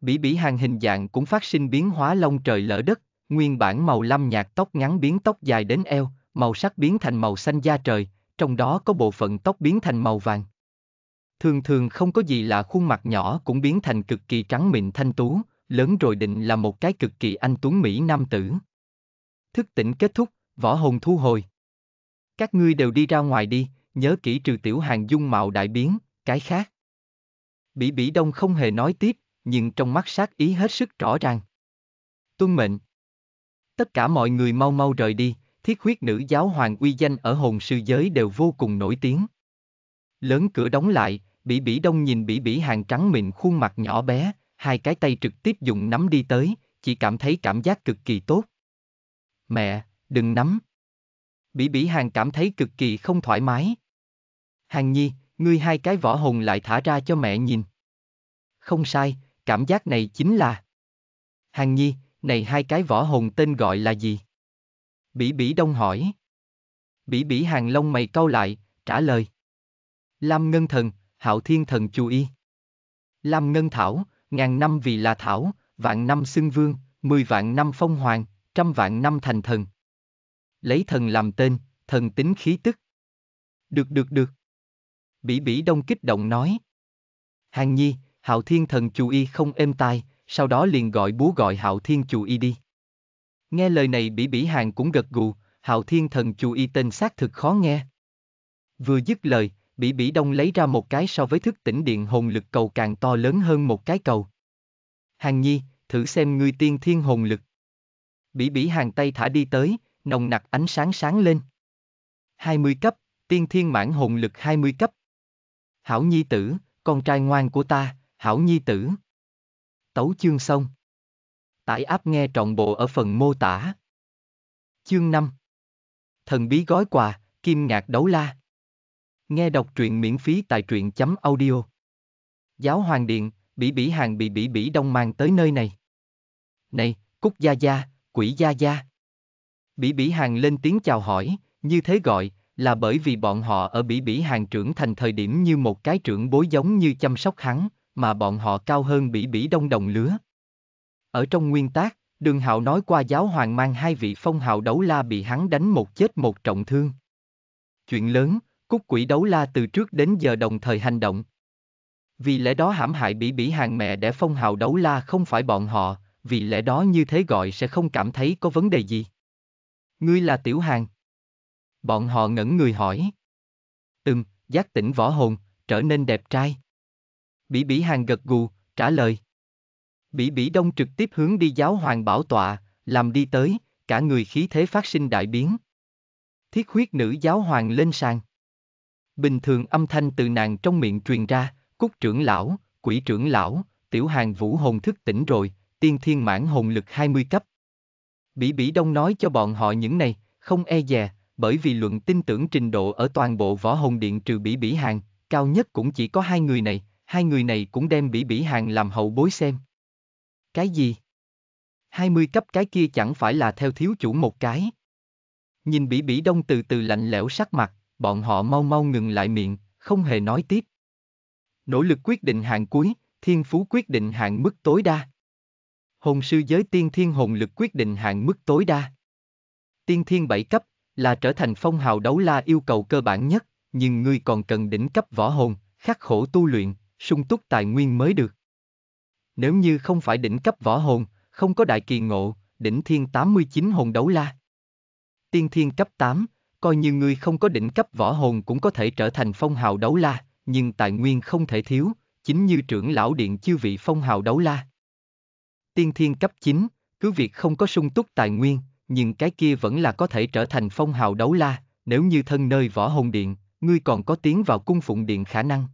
Bỉ bỉ hàng hình dạng cũng phát sinh biến hóa lông trời lỡ đất, nguyên bản màu lam nhạt tóc ngắn biến tóc dài đến eo, màu sắc biến thành màu xanh da trời, trong đó có bộ phận tóc biến thành màu vàng. Thường thường không có gì là khuôn mặt nhỏ cũng biến thành cực kỳ trắng mịn thanh tú, lớn rồi định là một cái cực kỳ anh tuấn Mỹ nam tử. Thức tỉnh kết thúc, võ hồn thu hồi. Các ngươi đều đi ra ngoài đi, nhớ kỹ trừ tiểu hàng dung mạo đại biến, cái khác. Bỉ Bỉ Đông không hề nói tiếp, nhưng trong mắt sát ý hết sức rõ ràng. Tuân mệnh. Tất cả mọi người mau mau rời đi, thiết huyết nữ giáo hoàng uy danh ở hồn sư giới đều vô cùng nổi tiếng. Lớn cửa đóng lại, bỉ bỉ đông nhìn bỉ bỉ hàng trắng mịn khuôn mặt nhỏ bé, hai cái tay trực tiếp dùng nắm đi tới, chỉ cảm thấy cảm giác cực kỳ tốt. Mẹ, đừng nắm. Bỉ bỉ hàng cảm thấy cực kỳ không thoải mái. Hàng nhi, ngươi hai cái vỏ hồn lại thả ra cho mẹ nhìn. Không sai, cảm giác này chính là... Hàng nhi, này hai cái võ hồn tên gọi là gì? Bỉ Bỉ Đông hỏi. Bỉ Bỉ hàng lông mày cau lại, trả lời. Lam Ngân Thần, Hạo Thiên Thần Chu Y. Lam Ngân Thảo, ngàn năm vì là Thảo, vạn năm xưng vương, mười vạn năm phong hoàng, trăm vạn năm thành thần. Lấy thần làm tên, thần tính khí tức. Được được được. Bỉ Bỉ Đông kích động nói. Hàng nhi, Hạo Thiên Thần Chù Y không êm tai, sau đó liền gọi búa gọi Hạo Thiên Chù Y đi. Nghe lời này Bỉ Bỉ Hàng cũng gật gù, Hạo Thiên Thần Chù Y tên xác thực khó nghe. Vừa dứt lời, Bỉ Bỉ Đông lấy ra một cái so với thức tỉnh điện hồn lực cầu càng to lớn hơn một cái cầu. Hàng Nhi, thử xem ngươi tiên thiên hồn lực. Bỉ Bỉ Hàng tay thả đi tới, nồng nặc ánh sáng sáng lên. 20 cấp, tiên thiên mãn hồn lực 20 cấp. Hảo Nhi tử, con trai ngoan của ta, Hảo Nhi Tử. Tấu chương xong. Tải áp nghe trọn bộ ở phần mô tả. Chương 5. Thần bí gói quà, kim ngạc đấu la. Nghe đọc truyện miễn phí tại truyện chấm audio. Giáo Hoàng Điện, Bỉ Bỉ Hàng bị Bỉ Bỉ Đông mang tới nơi này. Này, Cúc Gia Gia, Quỷ Gia Gia. Bỉ Bỉ Hàng lên tiếng chào hỏi, như thế gọi, là bởi vì bọn họ ở Bỉ Bỉ Hàng trưởng thành thời điểm như một cái trưởng bối giống như chăm sóc hắn, mà bọn họ cao hơn bỉ bỉ đông đồng lứa. Ở trong nguyên tác, đường hạo nói qua giáo hoàng mang hai vị phong hào đấu la bị hắn đánh một chết một trọng thương. Chuyện lớn, cúc quỷ đấu la từ trước đến giờ đồng thời hành động. Vì lẽ đó hãm hại bỉ bỉ hàng mẹ để phong hào đấu la không phải bọn họ, vì lẽ đó như thế gọi sẽ không cảm thấy có vấn đề gì. Ngươi là tiểu hàng. Bọn họ ngẩn người hỏi. Ừm, giác tỉnh võ hồn, trở nên đẹp trai. Bỉ Bỉ Hàng gật gù, trả lời. Bỉ Bỉ Đông trực tiếp hướng đi giáo hoàng bảo tọa, làm đi tới, cả người khí thế phát sinh đại biến. Thiết huyết nữ giáo hoàng lên sàn. Bình thường âm thanh từ nàng trong miệng truyền ra, cúc trưởng lão, quỷ trưởng lão, tiểu hàng vũ hồn thức tỉnh rồi, tiên thiên mãn hồn lực 20 cấp. Bỉ Bỉ Đông nói cho bọn họ những này, không e dè, bởi vì luận tin tưởng trình độ ở toàn bộ võ hồn điện trừ Bỉ Bỉ Hàng, cao nhất cũng chỉ có hai người này, hai người này cũng đem Bỉ Bỉ Hàng làm hậu bối xem. Cái gì? 20 cấp cái kia chẳng phải là theo thiếu chủ một cái. Nhìn Bỉ Bỉ Đông từ từ lạnh lẽo sắc mặt, bọn họ mau mau ngừng lại miệng, không hề nói tiếp. Nỗ lực quyết định hạng cuối, thiên phú quyết định hạng mức tối đa. Hồn sư giới tiên thiên hồn lực quyết định hạng mức tối đa. Tiên thiên 7 cấp là trở thành phong hào đấu la yêu cầu cơ bản nhất, nhưng ngươi còn cần đỉnh cấp võ hồn, khắc khổ tu luyện, sung túc tài nguyên mới được. Nếu như không phải đỉnh cấp võ hồn, không có đại kỳ ngộ, đỉnh thiên 89 hồn đấu la. Tiên thiên cấp 8, coi như ngươi không có đỉnh cấp võ hồn cũng có thể trở thành phong hào đấu la, nhưng tài nguyên không thể thiếu, chính như trưởng lão điện chư vị phong hào đấu la. Tiên thiên cấp 9, cứ việc không có sung túc tài nguyên, nhưng cái kia vẫn là có thể trở thành phong hào đấu la, nếu như thân nơi võ hồn điện, ngươi còn có tiến vào cung phụng điện khả năng.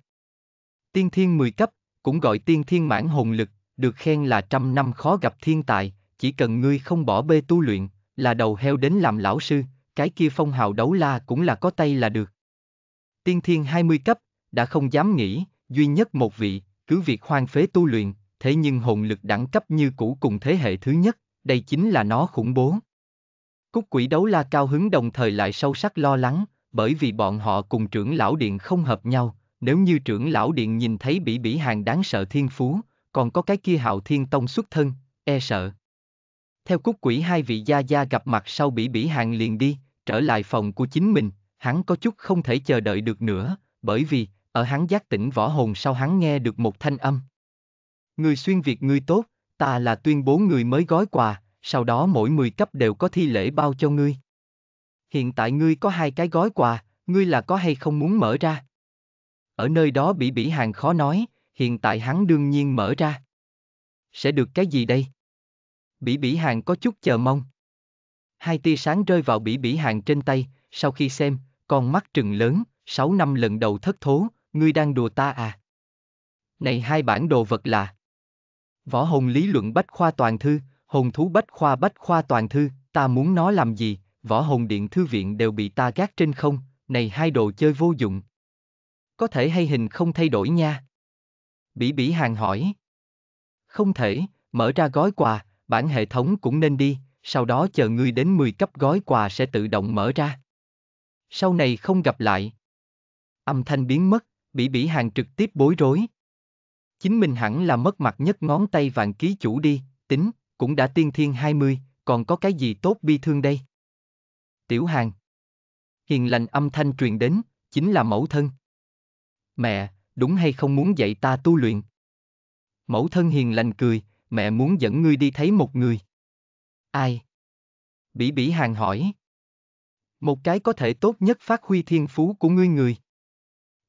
Tiên thiên 10 cấp, cũng gọi tiên thiên mãn hồn lực, được khen là trăm năm khó gặp thiên tài, chỉ cần ngươi không bỏ bê tu luyện, là đầu heo đến làm lão sư, cái kia phong hào đấu la cũng là có tay là được. Tiên thiên 20 cấp, đã không dám nghĩ, duy nhất một vị, cứ việc hoang phế tu luyện, thế nhưng hồn lực đẳng cấp như cũ cùng thế hệ thứ nhất, đây chính là nó khủng bố. Cúc quỷ đấu la cao hứng đồng thời lại sâu sắc lo lắng, bởi vì bọn họ cùng trưởng lão điện không hợp nhau, nếu như trưởng lão điện nhìn thấy bị bỉ hàng đáng sợ thiên phú, còn có cái kia hạo thiên tông xuất thân, e sợ. Theo cúc quỷ hai vị gia gia gặp mặt sau bị bỉ hàng liền đi, trở lại phòng của chính mình, hắn có chút không thể chờ đợi được nữa, bởi vì, ở hắn giác tỉnh võ hồn sau hắn nghe được một thanh âm. Người xuyên Việt ngươi tốt, ta là tuyên bố người mới gói quà, sau đó mỗi 10 cấp đều có thi lễ bao cho ngươi. Hiện tại ngươi có hai cái gói quà, ngươi là có hay không muốn mở ra? ở nơi đó bị bỉ hàng khó nói, hiện tại hắn đương nhiên mở ra. Sẽ được cái gì đây? Bỉ bỉ hàng có chút chờ mong. Hai tia sáng rơi vào bỉ bỉ hàng trên tay, sau khi xem, con mắt trừng lớn, sáu năm lần đầu thất thố, ngươi đang đùa ta à? Này hai bản đồ vật là Võ hồn lý luận bách khoa toàn thư, hồn thú bách khoa bách khoa toàn thư, ta muốn nó làm gì, võ hồn điện thư viện đều bị ta gác trên không, này hai đồ chơi vô dụng, có thể hay hình không thay đổi nha? Bỉ bỉ hàng hỏi. Không thể, mở ra gói quà, bản hệ thống cũng nên đi, sau đó chờ ngươi đến 10 cấp gói quà sẽ tự động mở ra. Sau này không gặp lại. Âm thanh biến mất, bỉ bỉ hàng trực tiếp bối rối. Chính mình hẳn là mất mặt nhất ngón tay vàng ký chủ đi, tính, cũng đã tiên thiên 20, còn có cái gì tốt bi thương đây? Tiểu hàng. Hiền lành âm thanh truyền đến, chính là mẫu thân. Mẹ, đúng hay không muốn dạy ta tu luyện? Mẫu thân hiền lành cười, mẹ muốn dẫn ngươi đi thấy một người. Ai? Bỉ bỉ hàng hỏi. Một cái có thể tốt nhất phát huy thiên phú của ngươi người.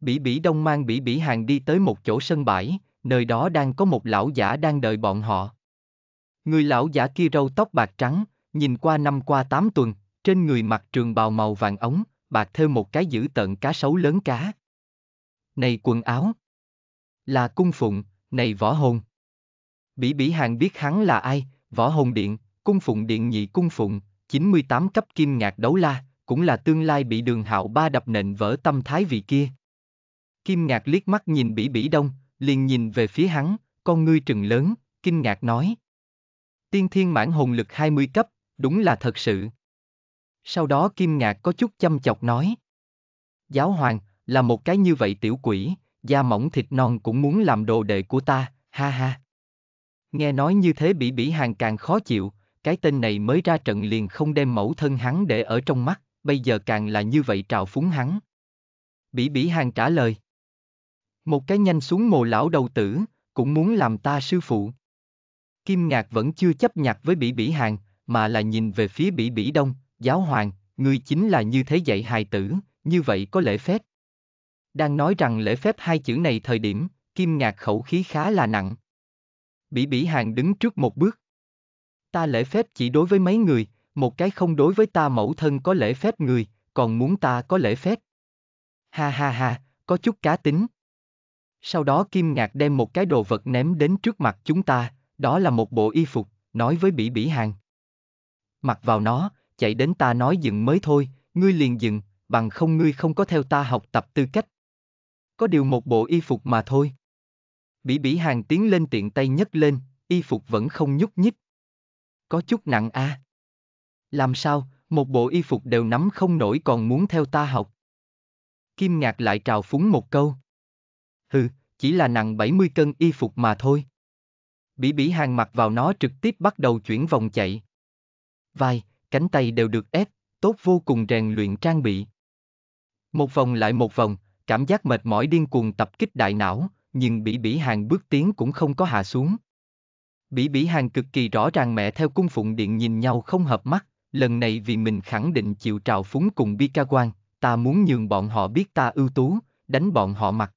Bỉ bỉ đông mang bỉ bỉ hàng đi tới một chỗ sân bãi, nơi đó đang có một lão giả đang đợi bọn họ. Người lão giả kia râu tóc bạc trắng, nhìn qua năm qua tám tuần, trên người mặc trường bào màu vàng ống, bạc theo một cái giữ tận cá sấu lớn cá, này quần áo. Là cung phụng, này võ hồn. Bỉ bỉ hàng biết hắn là ai, võ hồn điện, cung phụng điện nhị cung phụng, 98 cấp kim ngạc đấu la, cũng là tương lai bị đường hạo ba đập nện vỡ tâm thái vị kia. Kim ngạc liếc mắt nhìn bỉ bỉ đông, liền nhìn về phía hắn, con ngươi trừng lớn, kinh ngạc nói. Tiên thiên mãn hồn lực 20 cấp, đúng là thật sự. Sau đó Kim Ngạc có chút chăm chọc nói. Giáo hoàng, là một cái như vậy tiểu quỷ, da mỏng thịt non cũng muốn làm đồ đệ của ta, ha ha. Nghe nói như thế bỉ bỉ hàng càng khó chịu, cái tên này mới ra trận liền không đem mẫu thân hắn để ở trong mắt, bây giờ càng là như vậy trào phúng hắn. Bỉ bỉ hàng trả lời. Một cái nhanh xuống mồ lão đầu tử, cũng muốn làm ta sư phụ. Kim Ngạc vẫn chưa chấp nhặt với bỉ bỉ hàng, mà là nhìn về phía bỉ bỉ đông, giáo hoàng, người chính là như thế dạy hài tử, như vậy có lễ phép. Đang nói rằng lễ phép hai chữ này thời điểm, kim ngạc khẩu khí khá là nặng. Bỉ bỉ hàng đứng trước một bước. Ta lễ phép chỉ đối với mấy người, một cái không đối với ta mẫu thân có lễ phép người, còn muốn ta có lễ phép. Ha ha ha, có chút cá tính. Sau đó Kim Ngạc đem một cái đồ vật ném đến trước mặt chúng ta, đó là một bộ y phục, nói với Bỉ Bỉ Hàng. Mặc vào nó, chạy đến ta nói dừng mới thôi, ngươi liền dừng, bằng không ngươi không có theo ta học tập tư cách, có điều một bộ y phục mà thôi. Bỉ bỉ hàng tiến lên tiện tay nhấc lên, y phục vẫn không nhúc nhích. Có chút nặng a. À. Làm sao, một bộ y phục đều nắm không nổi còn muốn theo ta học. Kim ngạc lại trào phúng một câu. Hừ, chỉ là nặng 70 cân y phục mà thôi. Bỉ bỉ hàng mặc vào nó trực tiếp bắt đầu chuyển vòng chạy. Vai, cánh tay đều được ép, tốt vô cùng rèn luyện trang bị. Một vòng lại một vòng, cảm giác mệt mỏi điên cuồng tập kích đại não, nhưng Bỉ Bỉ Hàng bước tiến cũng không có hạ xuống. Bỉ Bỉ Hàng cực kỳ rõ ràng mẹ theo cung phụng điện nhìn nhau không hợp mắt, lần này vì mình khẳng định chịu trào phúng cùng Bi Ca Quan, ta muốn nhường bọn họ biết ta ưu tú, đánh bọn họ mặt.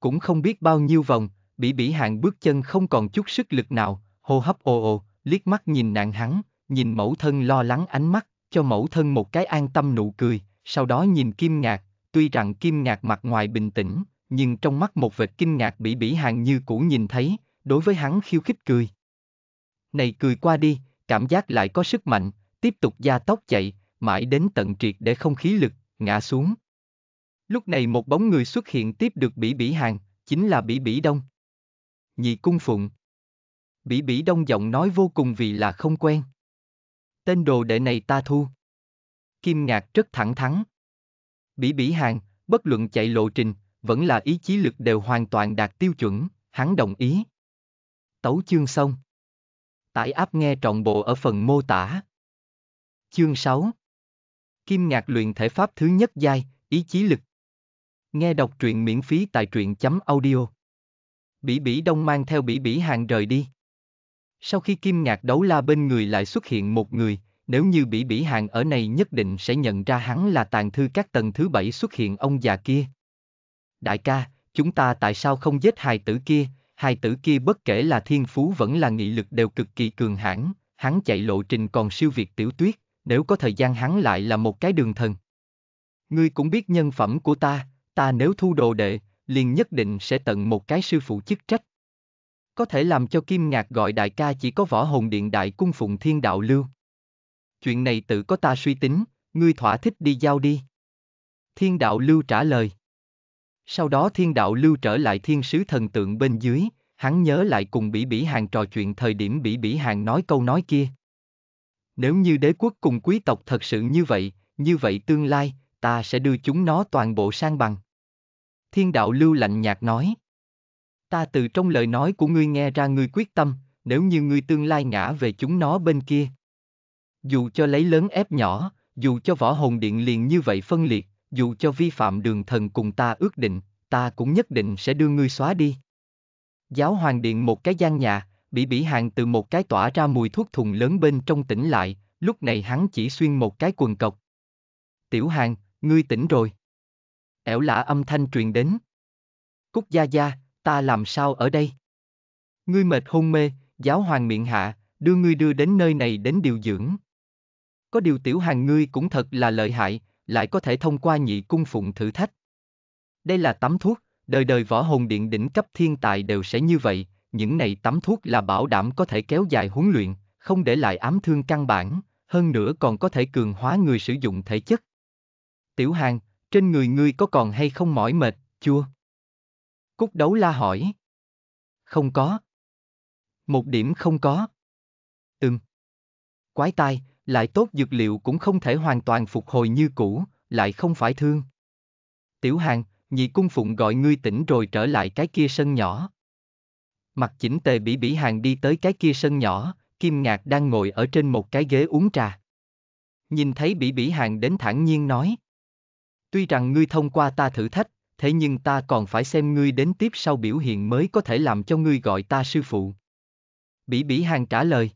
Cũng không biết bao nhiêu vòng, Bỉ Bỉ Hàng bước chân không còn chút sức lực nào, hô hấp ồ ồ, liếc mắt nhìn nạn hắn, nhìn mẫu thân lo lắng ánh mắt, cho mẫu thân một cái an tâm nụ cười, sau đó nhìn Kim Ngạc, tuy rằng Kim Ngạc mặt ngoài bình tĩnh, nhưng trong mắt một vệt kinh ngạc bị bỉ hàng như cũ nhìn thấy, đối với hắn khiêu khích cười. Này cười qua đi, cảm giác lại có sức mạnh, tiếp tục gia tốc chạy, mãi đến tận triệt để không khí lực, ngã xuống. Lúc này một bóng người xuất hiện tiếp được bỉ bỉ hàng, chính là bỉ bỉ đông. Nhị cung phụng. Bỉ bỉ đông giọng nói vô cùng vì là không quen. Tên đồ đệ này ta thu. Kim ngạc rất thẳng thắn. Bỉ Bỉ Hàng, bất luận chạy lộ trình, vẫn là ý chí lực đều hoàn toàn đạt tiêu chuẩn, hắn đồng ý. Tấu chương xong. Tải áp nghe trọn bộ ở phần mô tả. Chương 6 Kim ngạc luyện thể pháp thứ nhất giai, ý chí lực. Nghe đọc truyện miễn phí tại truyện chấm audio. Bỉ Bỉ Đông mang theo Bỉ Bỉ Hàng rời đi. Sau khi Kim Ngạc đấu la bên người lại xuất hiện một người, nếu như bỉ bỉ hàng ở này nhất định sẽ nhận ra hắn là tàn thư các tầng thứ bảy xuất hiện ông già kia. Đại ca, chúng ta tại sao không giết hài tử kia, hài tử kia bất kể là thiên phú vẫn là nghị lực đều cực kỳ cường hãn, hắn chạy lộ trình còn siêu việt tiểu tuyết, nếu có thời gian hắn lại là một cái đường thần. Ngươi cũng biết nhân phẩm của ta, ta nếu thu đồ đệ, liền nhất định sẽ tận một cái sư phụ chức trách. Có thể làm cho Kim Ngạc gọi đại ca chỉ có võ hồn điện đại cung phụng thiên đạo lưu chuyện này tự có ta suy tính, ngươi thỏa thích đi giao đi. Thiên đạo lưu trả lời. Sau đó thiên đạo lưu trở lại thiên sứ thần tượng bên dưới, hắn nhớ lại cùng Bỉ Bỉ Hàng trò chuyện thời điểm Bỉ Bỉ Hàng nói câu nói kia. Nếu như đế quốc cùng quý tộc thật sự như vậy, như vậy tương lai, ta sẽ đưa chúng nó toàn bộ sang bằng. Thiên đạo lưu lạnh nhạt nói. Ta từ trong lời nói của ngươi nghe ra ngươi quyết tâm, nếu như ngươi tương lai ngã về chúng nó bên kia, dù cho lấy lớn ép nhỏ, dù cho võ hồn điện liền như vậy phân liệt, dù cho vi phạm đường thần cùng ta ước định, ta cũng nhất định sẽ đưa ngươi xóa đi. Giáo hoàng điện một cái gian nhà, bị bỉ hàng từ một cái tỏa ra mùi thuốc thùng lớn bên trong tỉnh lại, lúc này hắn chỉ xuyên một cái quần cọc. Tiểu hàng, ngươi tỉnh rồi. Ẻo lạ âm thanh truyền đến. Cúc gia gia, ta làm sao ở đây? Ngươi mệt hôn mê, giáo hoàng miệng hạ, đưa ngươi đưa đến nơi này đến điều dưỡng có điều tiểu hàng ngươi cũng thật là lợi hại, lại có thể thông qua nhị cung phụng thử thách. Đây là tắm thuốc, đời đời võ hồn điện đỉnh cấp thiên tài đều sẽ như vậy, những này tắm thuốc là bảo đảm có thể kéo dài huấn luyện, không để lại ám thương căn bản, hơn nữa còn có thể cường hóa người sử dụng thể chất. Tiểu hàng, trên người ngươi có còn hay không mỏi mệt, chưa? Cúc đấu la hỏi. Không có. Một điểm không có. Ừm. Quái tai, lại tốt dược liệu cũng không thể hoàn toàn phục hồi như cũ, lại không phải thương. Tiểu hàng, nhị cung phụng gọi ngươi tỉnh rồi trở lại cái kia sân nhỏ. Mặt chỉnh tề bỉ bỉ hàng đi tới cái kia sân nhỏ, Kim Ngạc đang ngồi ở trên một cái ghế uống trà. Nhìn thấy bỉ bỉ hàng đến thản nhiên nói. Tuy rằng ngươi thông qua ta thử thách, thế nhưng ta còn phải xem ngươi đến tiếp sau biểu hiện mới có thể làm cho ngươi gọi ta sư phụ. Bỉ bỉ hàng trả lời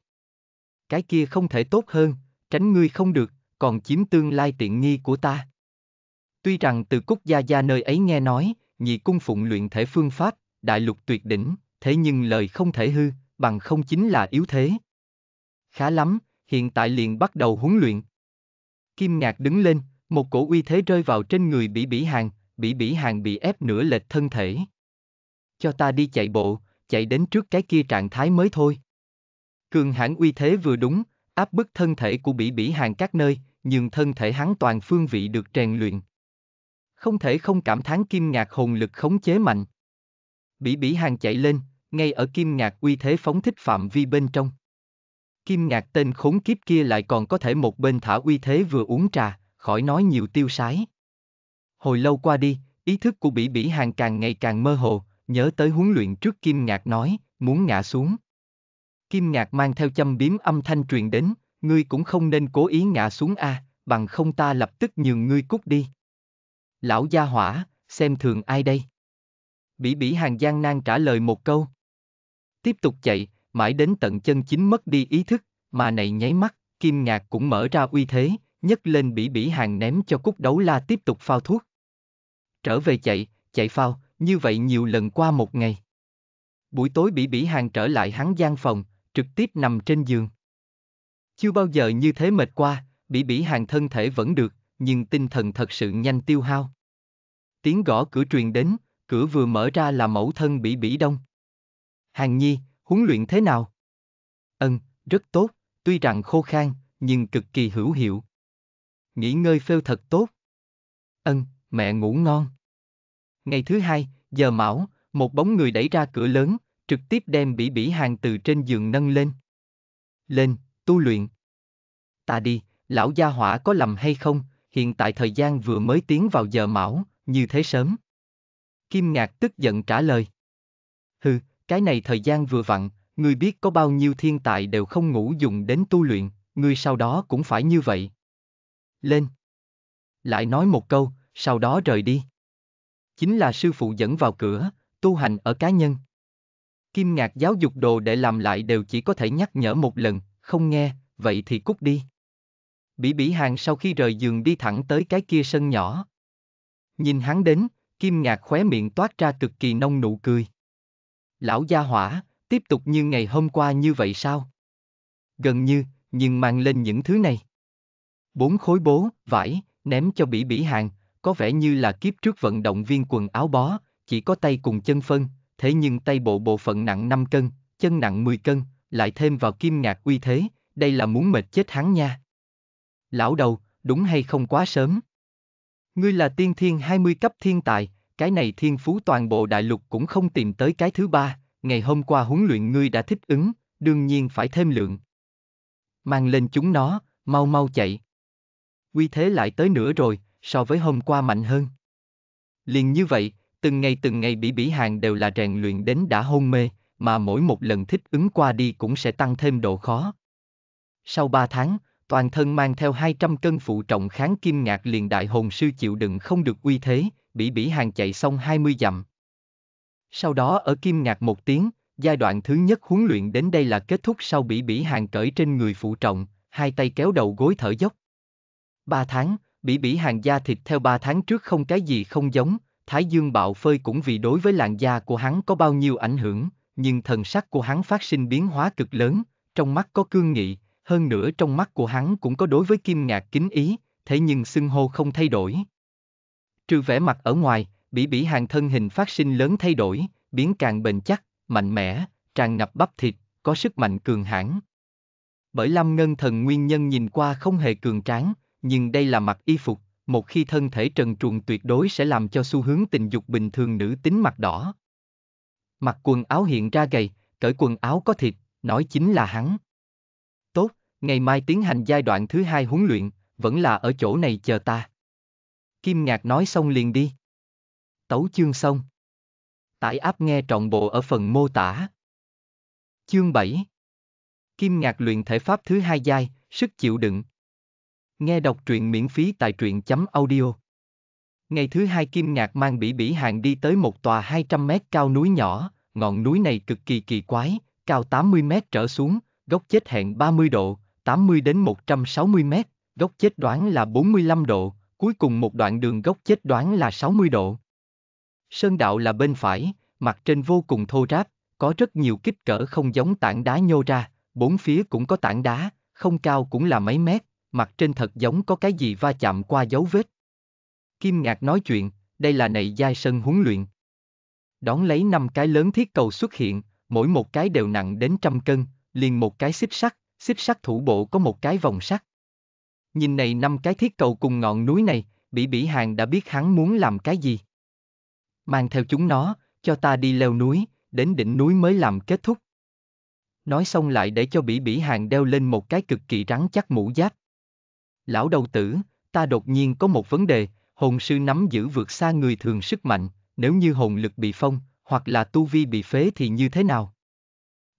cái kia không thể tốt hơn, tránh ngươi không được, còn chiếm tương lai tiện nghi của ta. Tuy rằng từ Cúc Gia Gia nơi ấy nghe nói, nhị cung phụng luyện thể phương pháp, đại lục tuyệt đỉnh, thế nhưng lời không thể hư, bằng không chính là yếu thế. Khá lắm, hiện tại liền bắt đầu huấn luyện. Kim Ngạc đứng lên, một cổ uy thế rơi vào trên người bị Bỉ Hàng, bị Bỉ Hàng bị ép nửa lệch thân thể. Cho ta đi chạy bộ, chạy đến trước cái kia trạng thái mới thôi. Cường hãn uy thế vừa đúng, áp bức thân thể của bỉ bỉ hàng các nơi, nhưng thân thể hắn toàn phương vị được rèn luyện. Không thể không cảm thán kim ngạc hồn lực khống chế mạnh. Bỉ bỉ hàng chạy lên, ngay ở kim ngạc uy thế phóng thích phạm vi bên trong. Kim ngạc tên khốn kiếp kia lại còn có thể một bên thả uy thế vừa uống trà, khỏi nói nhiều tiêu sái. Hồi lâu qua đi, ý thức của bỉ bỉ hàng càng ngày càng mơ hồ, nhớ tới huấn luyện trước kim ngạc nói, muốn ngã xuống. Kim Ngạc mang theo châm biếm âm thanh truyền đến, ngươi cũng không nên cố ý ngã xuống a, bằng không ta lập tức nhường ngươi cút đi. Lão gia hỏa, xem thường ai đây? Bỉ bỉ hàng gian nan trả lời một câu. Tiếp tục chạy, mãi đến tận chân chính mất đi ý thức, mà này nháy mắt, Kim Ngạc cũng mở ra uy thế, nhấc lên bỉ bỉ hàng ném cho cút đấu la tiếp tục phao thuốc. Trở về chạy, chạy phao, như vậy nhiều lần qua một ngày. Buổi tối bỉ bỉ hàng trở lại hắn gian phòng, trực tiếp nằm trên giường. Chưa bao giờ như thế mệt qua, bỉ bỉ hàng thân thể vẫn được, nhưng tinh thần thật sự nhanh tiêu hao. Tiếng gõ cửa truyền đến, cửa vừa mở ra là mẫu thân bỉ bỉ đông. Hàng nhi, huấn luyện thế nào? Ân, rất tốt, tuy rằng khô khan, nhưng cực kỳ hữu hiệu. Nghỉ ngơi phêu thật tốt. Ân, mẹ ngủ ngon. Ngày thứ hai, giờ mão, một bóng người đẩy ra cửa lớn, trực tiếp đem bỉ bỉ hàng từ trên giường nâng lên. Lên, tu luyện. Ta đi, lão gia hỏa có lầm hay không, hiện tại thời gian vừa mới tiến vào giờ mão, như thế sớm. Kim Ngạc tức giận trả lời. Hừ, cái này thời gian vừa vặn, ngươi biết có bao nhiêu thiên tài đều không ngủ dùng đến tu luyện, ngươi sau đó cũng phải như vậy. Lên. Lại nói một câu, sau đó rời đi. Chính là sư phụ dẫn vào cửa, tu hành ở cá nhân. Kim ngạc giáo dục đồ để làm lại đều chỉ có thể nhắc nhở một lần, không nghe, vậy thì cút đi. Bỉ bỉ hàng sau khi rời giường đi thẳng tới cái kia sân nhỏ. Nhìn hắn đến, kim ngạc khóe miệng toát ra cực kỳ nông nụ cười. Lão gia hỏa, tiếp tục như ngày hôm qua như vậy sao? Gần như, nhưng mang lên những thứ này. Bốn khối bố, vải, ném cho bỉ bỉ hàng, có vẻ như là kiếp trước vận động viên quần áo bó, chỉ có tay cùng chân phân, thế nhưng tay bộ bộ phận nặng 5 cân, chân nặng 10 cân, lại thêm vào kim ngạc uy thế, đây là muốn mệt chết hắn nha. Lão đầu, đúng hay không quá sớm? Ngươi là tiên thiên 20 cấp thiên tài, cái này thiên phú toàn bộ đại lục cũng không tìm tới cái thứ ba, ngày hôm qua huấn luyện ngươi đã thích ứng, đương nhiên phải thêm lượng. Mang lên chúng nó, mau mau chạy. Uy thế lại tới nữa rồi, so với hôm qua mạnh hơn. Liền như vậy, Từng ngày từng ngày bị Bỉ Hàng đều là rèn luyện đến đã hôn mê, mà mỗi một lần thích ứng qua đi cũng sẽ tăng thêm độ khó. Sau 3 tháng, toàn thân mang theo 200 cân phụ trọng kháng kim ngạc liền đại hồn sư chịu đựng không được uy thế, bị Bỉ Hàng chạy xong 20 dặm. Sau đó ở kim ngạc một tiếng, giai đoạn thứ nhất huấn luyện đến đây là kết thúc sau bị Bỉ Hàng cởi trên người phụ trọng, hai tay kéo đầu gối thở dốc. 3 tháng, bị Bỉ Hàng da thịt theo 3 tháng trước không cái gì không giống, Thái Dương bạo phơi cũng vì đối với làn da của hắn có bao nhiêu ảnh hưởng, nhưng thần sắc của hắn phát sinh biến hóa cực lớn, trong mắt có cương nghị, hơn nữa trong mắt của hắn cũng có đối với kim ngạc kính ý, thế nhưng xưng hô không thay đổi. Trừ vẻ mặt ở ngoài, bỉ bỉ hàng thân hình phát sinh lớn thay đổi, biến càng bền chắc, mạnh mẽ, tràn ngập bắp thịt, có sức mạnh cường hãn. Bởi Lâm Ngân Thần nguyên nhân nhìn qua không hề cường tráng, nhưng đây là mặt y phục, một khi thân thể trần truồng tuyệt đối sẽ làm cho xu hướng tình dục bình thường nữ tính mặt đỏ. Mặc quần áo hiện ra gầy, cởi quần áo có thịt, nói chính là hắn. Tốt, ngày mai tiến hành giai đoạn thứ hai huấn luyện, vẫn là ở chỗ này chờ ta. Kim Ngạc nói xong liền đi. Tấu chương xong. Tải áp nghe trọn bộ ở phần mô tả. Chương 7 Kim Ngạc luyện thể pháp thứ hai giai, sức chịu đựng, Nghe đọc truyện miễn phí tại truyện chấm audio. Ngày thứ hai Kim Ngạc mang Bỉ Bỉ Hàng đi tới một tòa 200 mét cao núi nhỏ, ngọn núi này cực kỳ kỳ quái, cao 80 mét trở xuống, gốc chết hẹn 30 độ, 80 đến 160 mét, gốc chết đoán là 45 độ, cuối cùng một đoạn đường gốc chết đoán là 60 độ. Sơn đạo là bên phải, mặt trên vô cùng thô ráp, có rất nhiều kích cỡ không giống tảng đá nhô ra, bốn phía cũng có tảng đá, không cao cũng là mấy mét, mặt trên thật giống có cái gì va chạm qua dấu vết. Kim Ngạc nói chuyện, đây là nầy giai sân huấn luyện. Đón lấy năm cái lớn thiết cầu xuất hiện, mỗi một cái đều nặng đến trăm cân, liền một cái xích sắt, xích sắt thủ bộ có một cái vòng sắt. Nhìn này năm cái thiết cầu cùng ngọn núi này, Bỉ Bỉ Hàng đã biết hắn muốn làm cái gì. Mang theo chúng nó, cho ta đi leo núi, đến đỉnh núi mới làm kết thúc. Nói xong lại để cho Bỉ Bỉ Hàng đeo lên một cái cực kỳ rắn chắc mũ giáp, lão đầu tử, ta đột nhiên có một vấn đề, hồn sư nắm giữ vượt xa người thường sức mạnh, nếu như hồn lực bị phong, hoặc là tu vi bị phế thì như thế nào?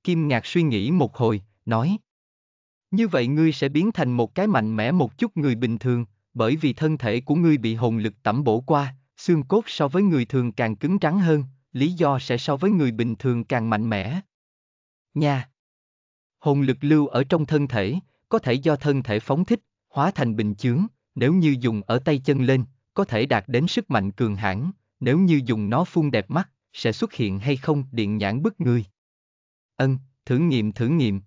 Kim Ngạc suy nghĩ một hồi, nói. Như vậy ngươi sẽ biến thành một cái mạnh mẽ một chút người bình thường, bởi vì thân thể của ngươi bị hồn lực tẩm bổ qua, xương cốt so với người thường càng cứng trắng hơn, lý do sẽ so với người bình thường càng mạnh mẽ. Nha! Hồn lực lưu ở trong thân thể, có thể do thân thể phóng thích, hóa thành bình chướng, nếu như dùng ở tay chân lên, có thể đạt đến sức mạnh cường hãn, nếu như dùng nó phun đẹp mắt, sẽ xuất hiện hay không điện nhãn bức người. Ân, thử nghiệm thử nghiệm.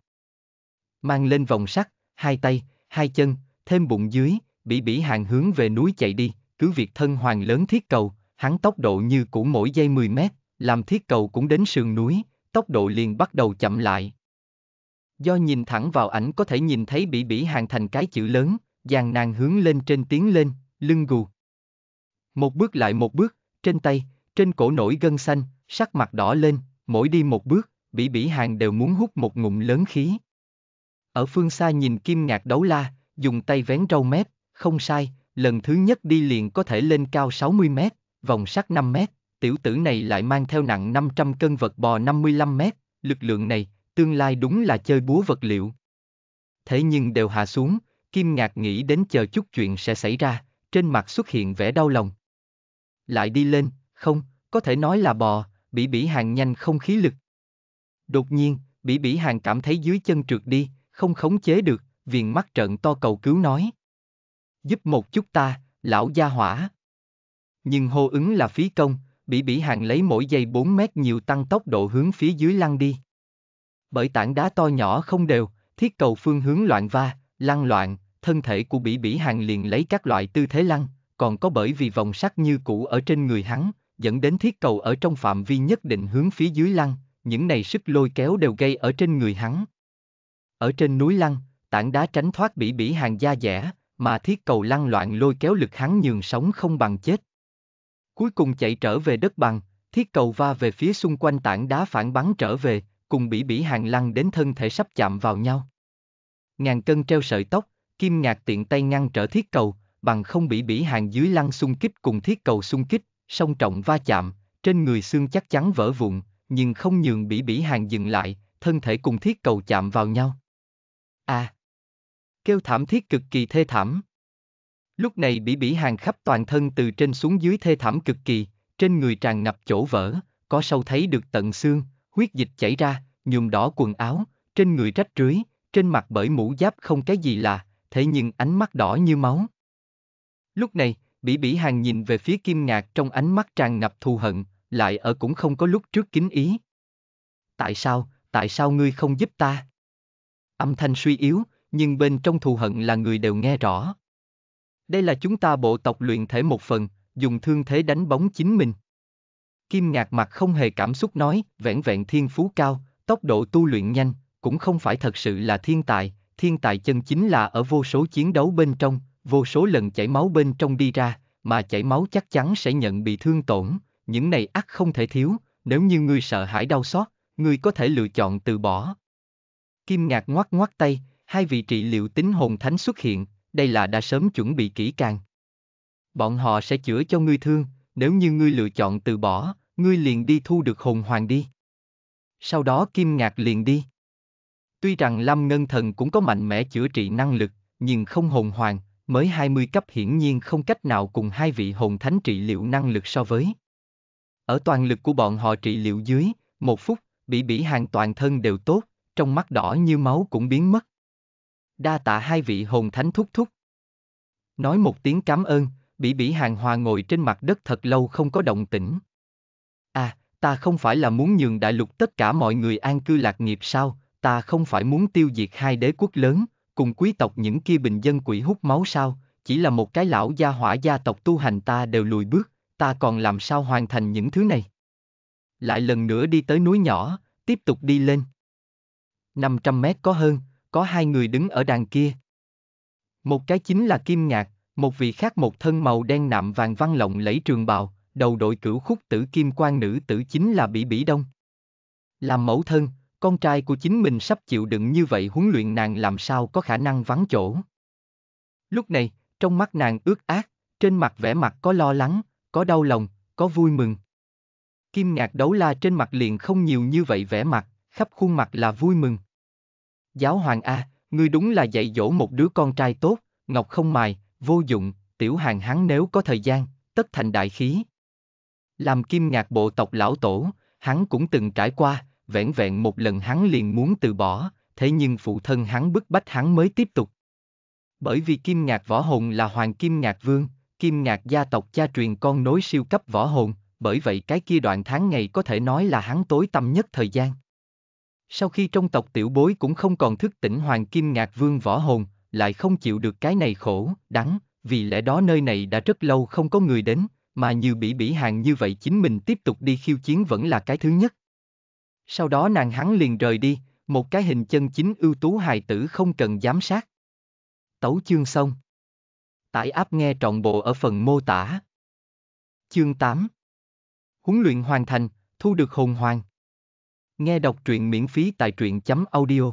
Mang lên vòng sắt, hai tay, hai chân, thêm bụng dưới, bỉ bỉ hàng hướng về núi chạy đi, cứ việc thân hoàng lớn thiết cầu, hắn tốc độ như cũ mỗi giây 10 mét, làm thiết cầu cũng đến sườn núi, tốc độ liền bắt đầu chậm lại, Do nhìn thẳng vào ảnh có thể nhìn thấy bỉ bỉ hàng thành cái chữ lớn, dàn nàng hướng lên trên tiến lên, lưng gù. Một bước lại một bước, trên tay, trên cổ nổi gân xanh, sắc mặt đỏ lên, mỗi đi một bước, bỉ bỉ hàng đều muốn hút một ngụm lớn khí. Ở phương xa nhìn kim ngạc đấu la, dùng tay vén râu mép, không sai, lần thứ nhất đi liền có thể lên cao 60 mét, vòng sắt 5 mét, tiểu tử này lại mang theo nặng 500 cân vật bò 55 mét, lực lượng này, tương lai đúng là chơi búa vật liệu. Thế nhưng đều hạ xuống, Kim Ngạc nghĩ đến chờ chút chuyện sẽ xảy ra, trên mặt xuất hiện vẻ đau lòng. Lại đi lên, không, có thể nói là bò, bị bỉ hàng nhanh không khí lực. Đột nhiên, bị bỉ hàng cảm thấy dưới chân trượt đi, không khống chế được, viền mắt trận to cầu cứu nói. Giúp một chút ta, lão gia hỏa. Nhưng hô ứng là phí công, bị bỉ hàng lấy mỗi giây 4 mét nhiều tăng tốc độ hướng phía dưới lăn đi bởi tảng đá to nhỏ không đều, thiết cầu phương hướng loạn va, lăn loạn, thân thể của bỉ bỉ hàng liền lấy các loại tư thế lăn, còn có bởi vì vòng sắt như cũ ở trên người hắn, dẫn đến thiết cầu ở trong phạm vi nhất định hướng phía dưới lăn, những này sức lôi kéo đều gây ở trên người hắn. Ở trên núi lăn, tảng đá tránh thoát bỉ bỉ hàng da dẻ, mà thiết cầu lăn loạn lôi kéo lực hắn nhường sống không bằng chết. Cuối cùng chạy trở về đất bằng, thiết cầu va về phía xung quanh tảng đá phản bắn trở về, cùng bỉ bỉ hàng lăng đến thân thể sắp chạm vào nhau. Ngàn cân treo sợi tóc, kim ngạc tiện tay ngăn trở thiết cầu, bằng không bỉ bỉ hàng dưới lăng xung kích cùng thiết cầu xung kích, song trọng va chạm, trên người xương chắc chắn vỡ vụn, nhưng không nhường bỉ bỉ hàng dừng lại, thân thể cùng thiết cầu chạm vào nhau. a à, Kêu thảm thiết cực kỳ thê thảm. Lúc này bỉ bỉ hàng khắp toàn thân từ trên xuống dưới thê thảm cực kỳ, trên người tràn ngập chỗ vỡ, có sâu thấy được tận xương, huyết dịch chảy ra, nhuộm đỏ quần áo, trên người rách rưới, trên mặt bởi mũ giáp không cái gì lạ, thế nhưng ánh mắt đỏ như máu. Lúc này, Bỉ Bỉ Hàng nhìn về phía Kim Ngạc trong ánh mắt tràn ngập thù hận, lại ở cũng không có lúc trước kính ý. Tại sao, tại sao ngươi không giúp ta? Âm thanh suy yếu, nhưng bên trong thù hận là người đều nghe rõ. Đây là chúng ta bộ tộc luyện thể một phần, dùng thương thế đánh bóng chính mình. Kim Ngạc mặt không hề cảm xúc nói, vẻn vẹn thiên phú cao, tốc độ tu luyện nhanh, cũng không phải thật sự là thiên tài, thiên tài chân chính là ở vô số chiến đấu bên trong, vô số lần chảy máu bên trong đi ra, mà chảy máu chắc chắn sẽ nhận bị thương tổn, những này ắt không thể thiếu, nếu như ngươi sợ hãi đau xót, ngươi có thể lựa chọn từ bỏ. Kim Ngạc ngoắc ngoắc tay, hai vị trị liệu tính hồn thánh xuất hiện, đây là đã sớm chuẩn bị kỹ càng. Bọn họ sẽ chữa cho ngươi thương, nếu như ngươi lựa chọn từ bỏ, ngươi liền đi thu được hồn hoàng đi. Sau đó Kim Ngạc liền đi. Tuy rằng Lâm Ngân Thần cũng có mạnh mẽ chữa trị năng lực, nhưng không hồn hoàng, mới 20 cấp hiển nhiên không cách nào cùng hai vị hồn thánh trị liệu năng lực so với. Ở toàn lực của bọn họ trị liệu dưới, một phút, bị bỉ hàng toàn thân đều tốt, trong mắt đỏ như máu cũng biến mất. Đa tạ hai vị hồn thánh thúc thúc. Nói một tiếng cảm ơn, Bỉ Bỉ Hàng Hòa ngồi trên mặt đất thật lâu không có động tĩnh. À, ta không phải là muốn nhường đại lục tất cả mọi người an cư lạc nghiệp sao, ta không phải muốn tiêu diệt hai đế quốc lớn, cùng quý tộc những kia bình dân quỷ hút máu sao, chỉ là một cái lão gia hỏa gia tộc tu hành ta đều lùi bước, ta còn làm sao hoàn thành những thứ này. Lại lần nữa đi tới núi nhỏ, tiếp tục đi lên. 500 mét có hơn, có hai người đứng ở đàn kia. Một cái chính là Kim Ngạc, một vị khác một thân màu đen nạm vàng văn lộng lẫy trường bào, đầu đội cửu khúc tử kim quan nữ tử chính là Bỉ Bỉ Đông. Làm mẫu thân, con trai của chính mình sắp chịu đựng như vậy huấn luyện nàng làm sao có khả năng vắng chỗ. Lúc này, trong mắt nàng ướt ác, trên mặt vẻ mặt có lo lắng, có đau lòng, có vui mừng. Kim ngạc đấu la trên mặt liền không nhiều như vậy vẻ mặt, khắp khuôn mặt là vui mừng. Giáo hoàng A, ngươi đúng là dạy dỗ một đứa con trai tốt, ngọc không mài, vô dụng, tiểu hàng hắn nếu có thời gian, tất thành đại khí. Làm kim ngạc bộ tộc lão tổ, hắn cũng từng trải qua, vẻn vẹn một lần hắn liền muốn từ bỏ, thế nhưng phụ thân hắn bức bách hắn mới tiếp tục. Bởi vì kim ngạc võ hồn là hoàng kim ngạc vương, kim ngạc gia tộc cha truyền con nối siêu cấp võ hồn, bởi vậy cái kia đoạn tháng ngày có thể nói là hắn tối tâm nhất thời gian. Sau khi trong tộc tiểu bối cũng không còn thức tỉnh hoàng kim ngạc vương võ hồn, lại không chịu được cái này khổ, đắng, vì lẽ đó nơi này đã rất lâu không có người đến, mà như bỉ bỉ hàng như vậy chính mình tiếp tục đi khiêu chiến vẫn là cái thứ nhất. Sau đó nàng hắn liền rời đi, một cái hình chân chính ưu tú hài tử không cần giám sát. Tấu chương xong. Tải áp nghe trọn bộ ở phần mô tả. Chương 8 Huấn luyện hoàn thành, thu được hồn hoàng. Nghe đọc truyện miễn phí tại truyện chấm audio.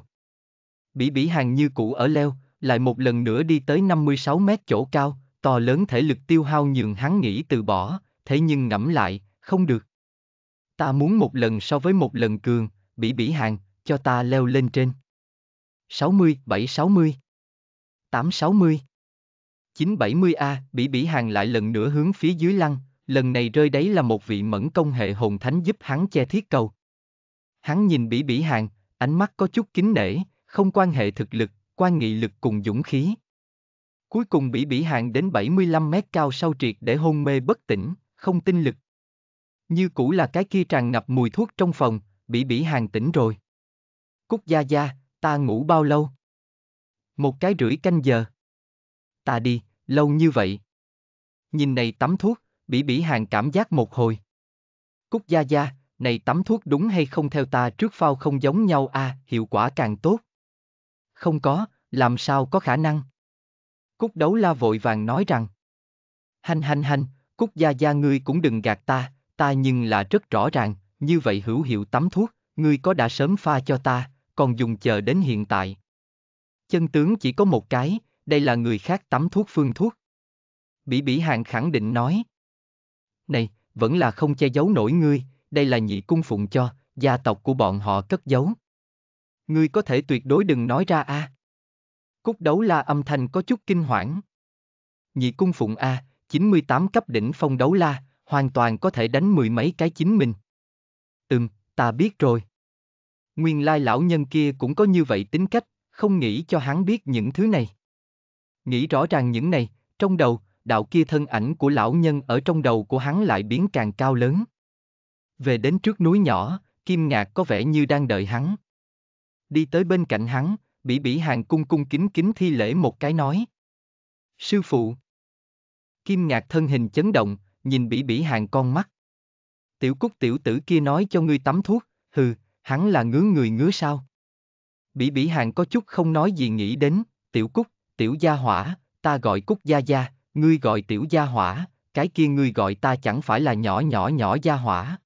Bỉ bỉ hàng như cũ ở leo, lại một lần nữa đi tới 56 mét chỗ cao, to lớn thể lực tiêu hao nhường hắn nghĩ từ bỏ, thế nhưng ngẫm lại, không được. Ta muốn một lần so với một lần cường, bị bỉ hàng, cho ta leo lên trên. 60, 760. 860. 970 A, bị bỉ hàng lại lần nữa hướng phía dưới lăng, lần này rơi đấy là một vị mẫn công hệ hồn thánh giúp hắn che thiết cầu. Hắn nhìn bỉ bỉ hàng, ánh mắt có chút kính nể, không quan hệ thực lực, quan nghị lực cùng dũng khí. Cuối cùng bị bỉ hạn đến 75 mét cao sau triệt để hôn mê bất tỉnh, không tinh lực. Như cũ là cái kia tràn ngập mùi thuốc trong phòng, bị bỉ hàng tỉnh rồi. Cúc Gia Gia, ta ngủ bao lâu? Một cái rưỡi canh giờ. Ta đi, lâu như vậy. Nhìn này tắm thuốc, bị bỉ hàng cảm giác một hồi. Cúc Gia Gia, này tắm thuốc đúng hay không theo ta trước phao không giống nhau à, hiệu quả càng tốt. Không có, làm sao có khả năng? Cúc đấu la vội vàng nói rằng. Hành hành hành, Cúc gia gia ngươi cũng đừng gạt ta, ta nhưng là rất rõ ràng, như vậy hữu hiệu tắm thuốc, ngươi có đã sớm pha cho ta, còn dùng chờ đến hiện tại. Chân tướng chỉ có một cái, đây là người khác tắm thuốc phương thuốc. Bỉ bỉ hàng khẳng định nói. Này, vẫn là không che giấu nổi ngươi, đây là nhị cung phụng cho, gia tộc của bọn họ cất giấu. Ngươi có thể tuyệt đối đừng nói ra a. À. Cúc đấu la âm thanh có chút kinh hoảng. Nhị cung phụng A, 98 cấp đỉnh phong đấu la, hoàn toàn có thể đánh mười mấy cái chính mình. Ừm, ta biết rồi. Nguyên lai lão nhân kia cũng có như vậy tính cách, không nghĩ cho hắn biết những thứ này. Nghĩ rõ ràng những này, trong đầu, đạo kia thân ảnh của lão nhân ở trong đầu của hắn lại biến càng cao lớn. Về đến trước núi nhỏ, Kim Ngạc có vẻ như đang đợi hắn. Đi tới bên cạnh hắn, Bỉ Bỉ Hàng cung cung kính kính thi lễ một cái nói. Sư phụ. Kim Ngạc thân hình chấn động, nhìn Bỉ Bỉ Hàng con mắt. Tiểu Cúc tiểu tử kia nói cho ngươi tắm thuốc, hừ, hắn là ngứa người ngứa sao? Bỉ Bỉ Hàng có chút không nói gì nghĩ đến, Tiểu Cúc, Tiểu Gia Hỏa, ta gọi Cúc Gia Gia, ngươi gọi Tiểu Gia Hỏa, cái kia ngươi gọi ta chẳng phải là nhỏ nhỏ nhỏ Gia Hỏa.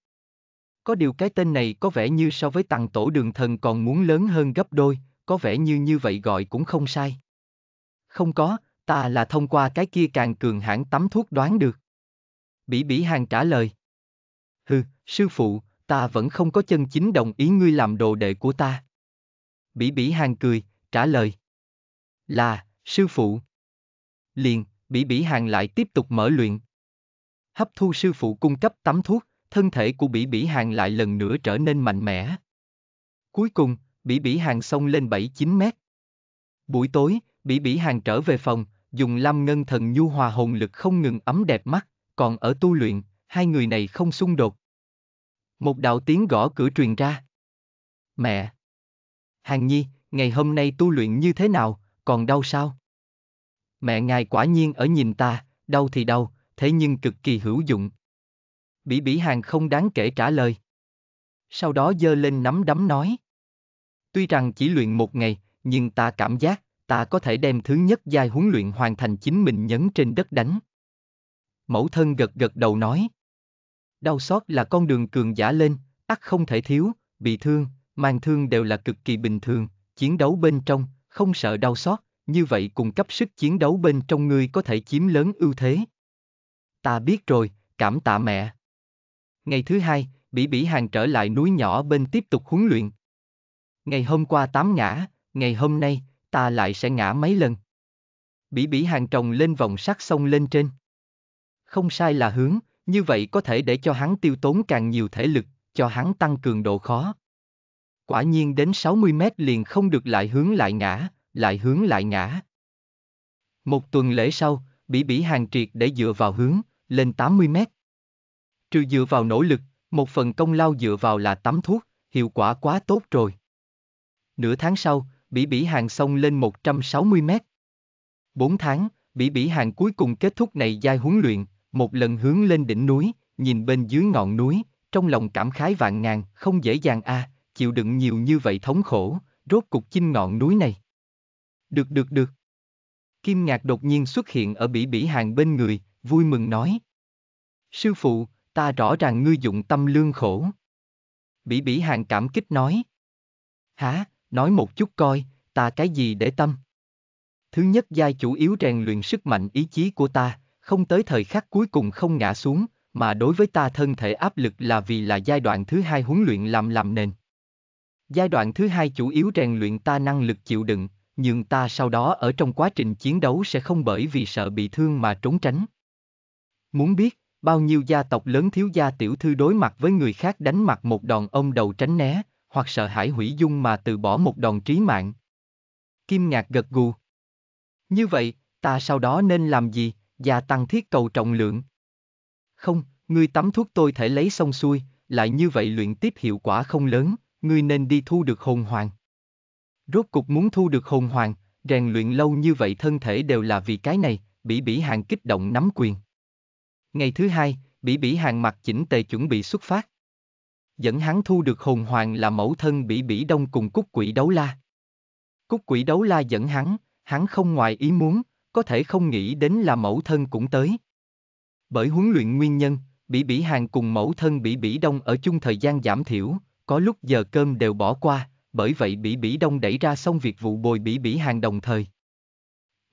Có điều cái tên này có vẻ như so với tàng tổ đường thần còn muốn lớn hơn gấp đôi, có vẻ như như vậy gọi cũng không sai. Không có, ta là thông qua cái kia càng cường hãn tắm thuốc đoán được. Bỉ bỉ hàng trả lời. Hừ, sư phụ, ta vẫn không có chân chính đồng ý ngươi làm đồ đệ của ta. Bỉ bỉ hàng cười, trả lời. Là, sư phụ. Liền, bỉ bỉ hàng lại tiếp tục mở luyện. Hấp thu sư phụ cung cấp tắm thuốc, thân thể của bỉ bỉ hàng lại lần nữa trở nên mạnh mẽ. Cuối cùng, Bỉ Bỉ Hàng xông lên 7-9 mét. Buổi tối, Bỉ Bỉ Hàng trở về phòng, dùng Lam Ngân Thần Nhu Hòa hồn lực không ngừng ấm đẹp mắt, còn ở tu luyện, hai người này không xung đột. Một đạo tiếng gõ cửa truyền ra. Mẹ! Hàng Nhi, ngày hôm nay tu luyện như thế nào, còn đau sao? Mẹ ngài quả nhiên ở nhìn ta, đau thì đau, thế nhưng cực kỳ hữu dụng. Bỉ Bỉ Hàng không đáng kể trả lời. Sau đó dơ lên nắm đấm nói. Tuy rằng chỉ luyện một ngày, nhưng ta cảm giác, ta có thể đem thứ nhất giai huấn luyện hoàn thành chính mình nhấn trên đất đánh. Mẫu thân gật gật đầu nói. Đau xót là con đường cường giả lên, ắt không thể thiếu, bị thương, mang thương đều là cực kỳ bình thường, chiến đấu bên trong, không sợ đau xót, như vậy cùng cấp sức chiến đấu bên trong ngươi có thể chiếm lớn ưu thế. Ta biết rồi, cảm tạ mẹ. Ngày thứ hai, Bỉ Bỉ Hàng trở lại núi nhỏ bên tiếp tục huấn luyện, ngày hôm qua tám ngã, ngày hôm nay, ta lại sẽ ngã mấy lần. Bỉ bỉ hàng trồng lên vòng sắt sông lên trên. Không sai là hướng, như vậy có thể để cho hắn tiêu tốn càng nhiều thể lực, cho hắn tăng cường độ khó. Quả nhiên đến 60 mét liền không được lại hướng lại ngã, lại hướng lại ngã. Một tuần lễ sau, bỉ bỉ hàng triệt để dựa vào hướng, lên 80 mét. Trừ dựa vào nỗ lực, một phần công lao dựa vào là tắm thuốc, hiệu quả quá tốt rồi. Nửa tháng sau, Bỉ Bỉ Hàng sông lên 160 mét. bốn tháng, Bỉ Bỉ Hàng cuối cùng kết thúc này giai huấn luyện, một lần hướng lên đỉnh núi, nhìn bên dưới ngọn núi, trong lòng cảm khái vạn ngàn, không dễ dàng a, à, chịu đựng nhiều như vậy thống khổ, rốt cục chinh ngọn núi này. Được được được. Kim Ngạc đột nhiên xuất hiện ở Bỉ Bỉ Hàng bên người, vui mừng nói. Sư phụ, ta rõ ràng ngươi dụng tâm lương khổ. Bỉ Bỉ Hàng cảm kích nói. Hả, Nói một chút coi, ta cái gì để tâm? Thứ nhất giai chủ yếu rèn luyện sức mạnh ý chí của ta, không tới thời khắc cuối cùng không ngã xuống, mà đối với ta thân thể áp lực là vì là giai đoạn thứ hai huấn luyện làm làm nền. Giai đoạn thứ hai chủ yếu rèn luyện ta năng lực chịu đựng, nhưng ta sau đó ở trong quá trình chiến đấu sẽ không bởi vì sợ bị thương mà trốn tránh. Muốn biết, bao nhiêu gia tộc lớn thiếu gia tiểu thư đối mặt với người khác đánh mặt một đòn ông đầu tránh né, hoặc sợ hãi hủy dung mà từ bỏ một đòn trí mạng. Kim Ngạc gật gù. Như vậy, ta sau đó nên làm gì, gia tăng thiết cầu trọng lượng? Không, ngươi tắm thuốc tôi thể lấy xong xuôi, lại như vậy luyện tiếp hiệu quả không lớn, ngươi nên đi thu được hồn hoàng. Rốt cục muốn thu được hồn hoàng, rèn luyện lâu như vậy thân thể đều là vì cái này, bỉ bỉ hàng kích động nắm quyền. Ngày thứ hai, bỉ bỉ hàng mặc chỉnh tề chuẩn bị xuất phát dẫn hắn thu được hồn hoàng là mẫu thân bị bỉ đông cùng cúc quỷ đấu la. Cúc quỷ đấu la dẫn hắn, hắn không ngoài ý muốn, có thể không nghĩ đến là mẫu thân cũng tới. Bởi huấn luyện nguyên nhân, bị bỉ hàng cùng mẫu thân bị bỉ đông ở chung thời gian giảm thiểu, có lúc giờ cơm đều bỏ qua, bởi vậy bị bỉ đông đẩy ra xong việc vụ bồi bị bỉ hàng đồng thời.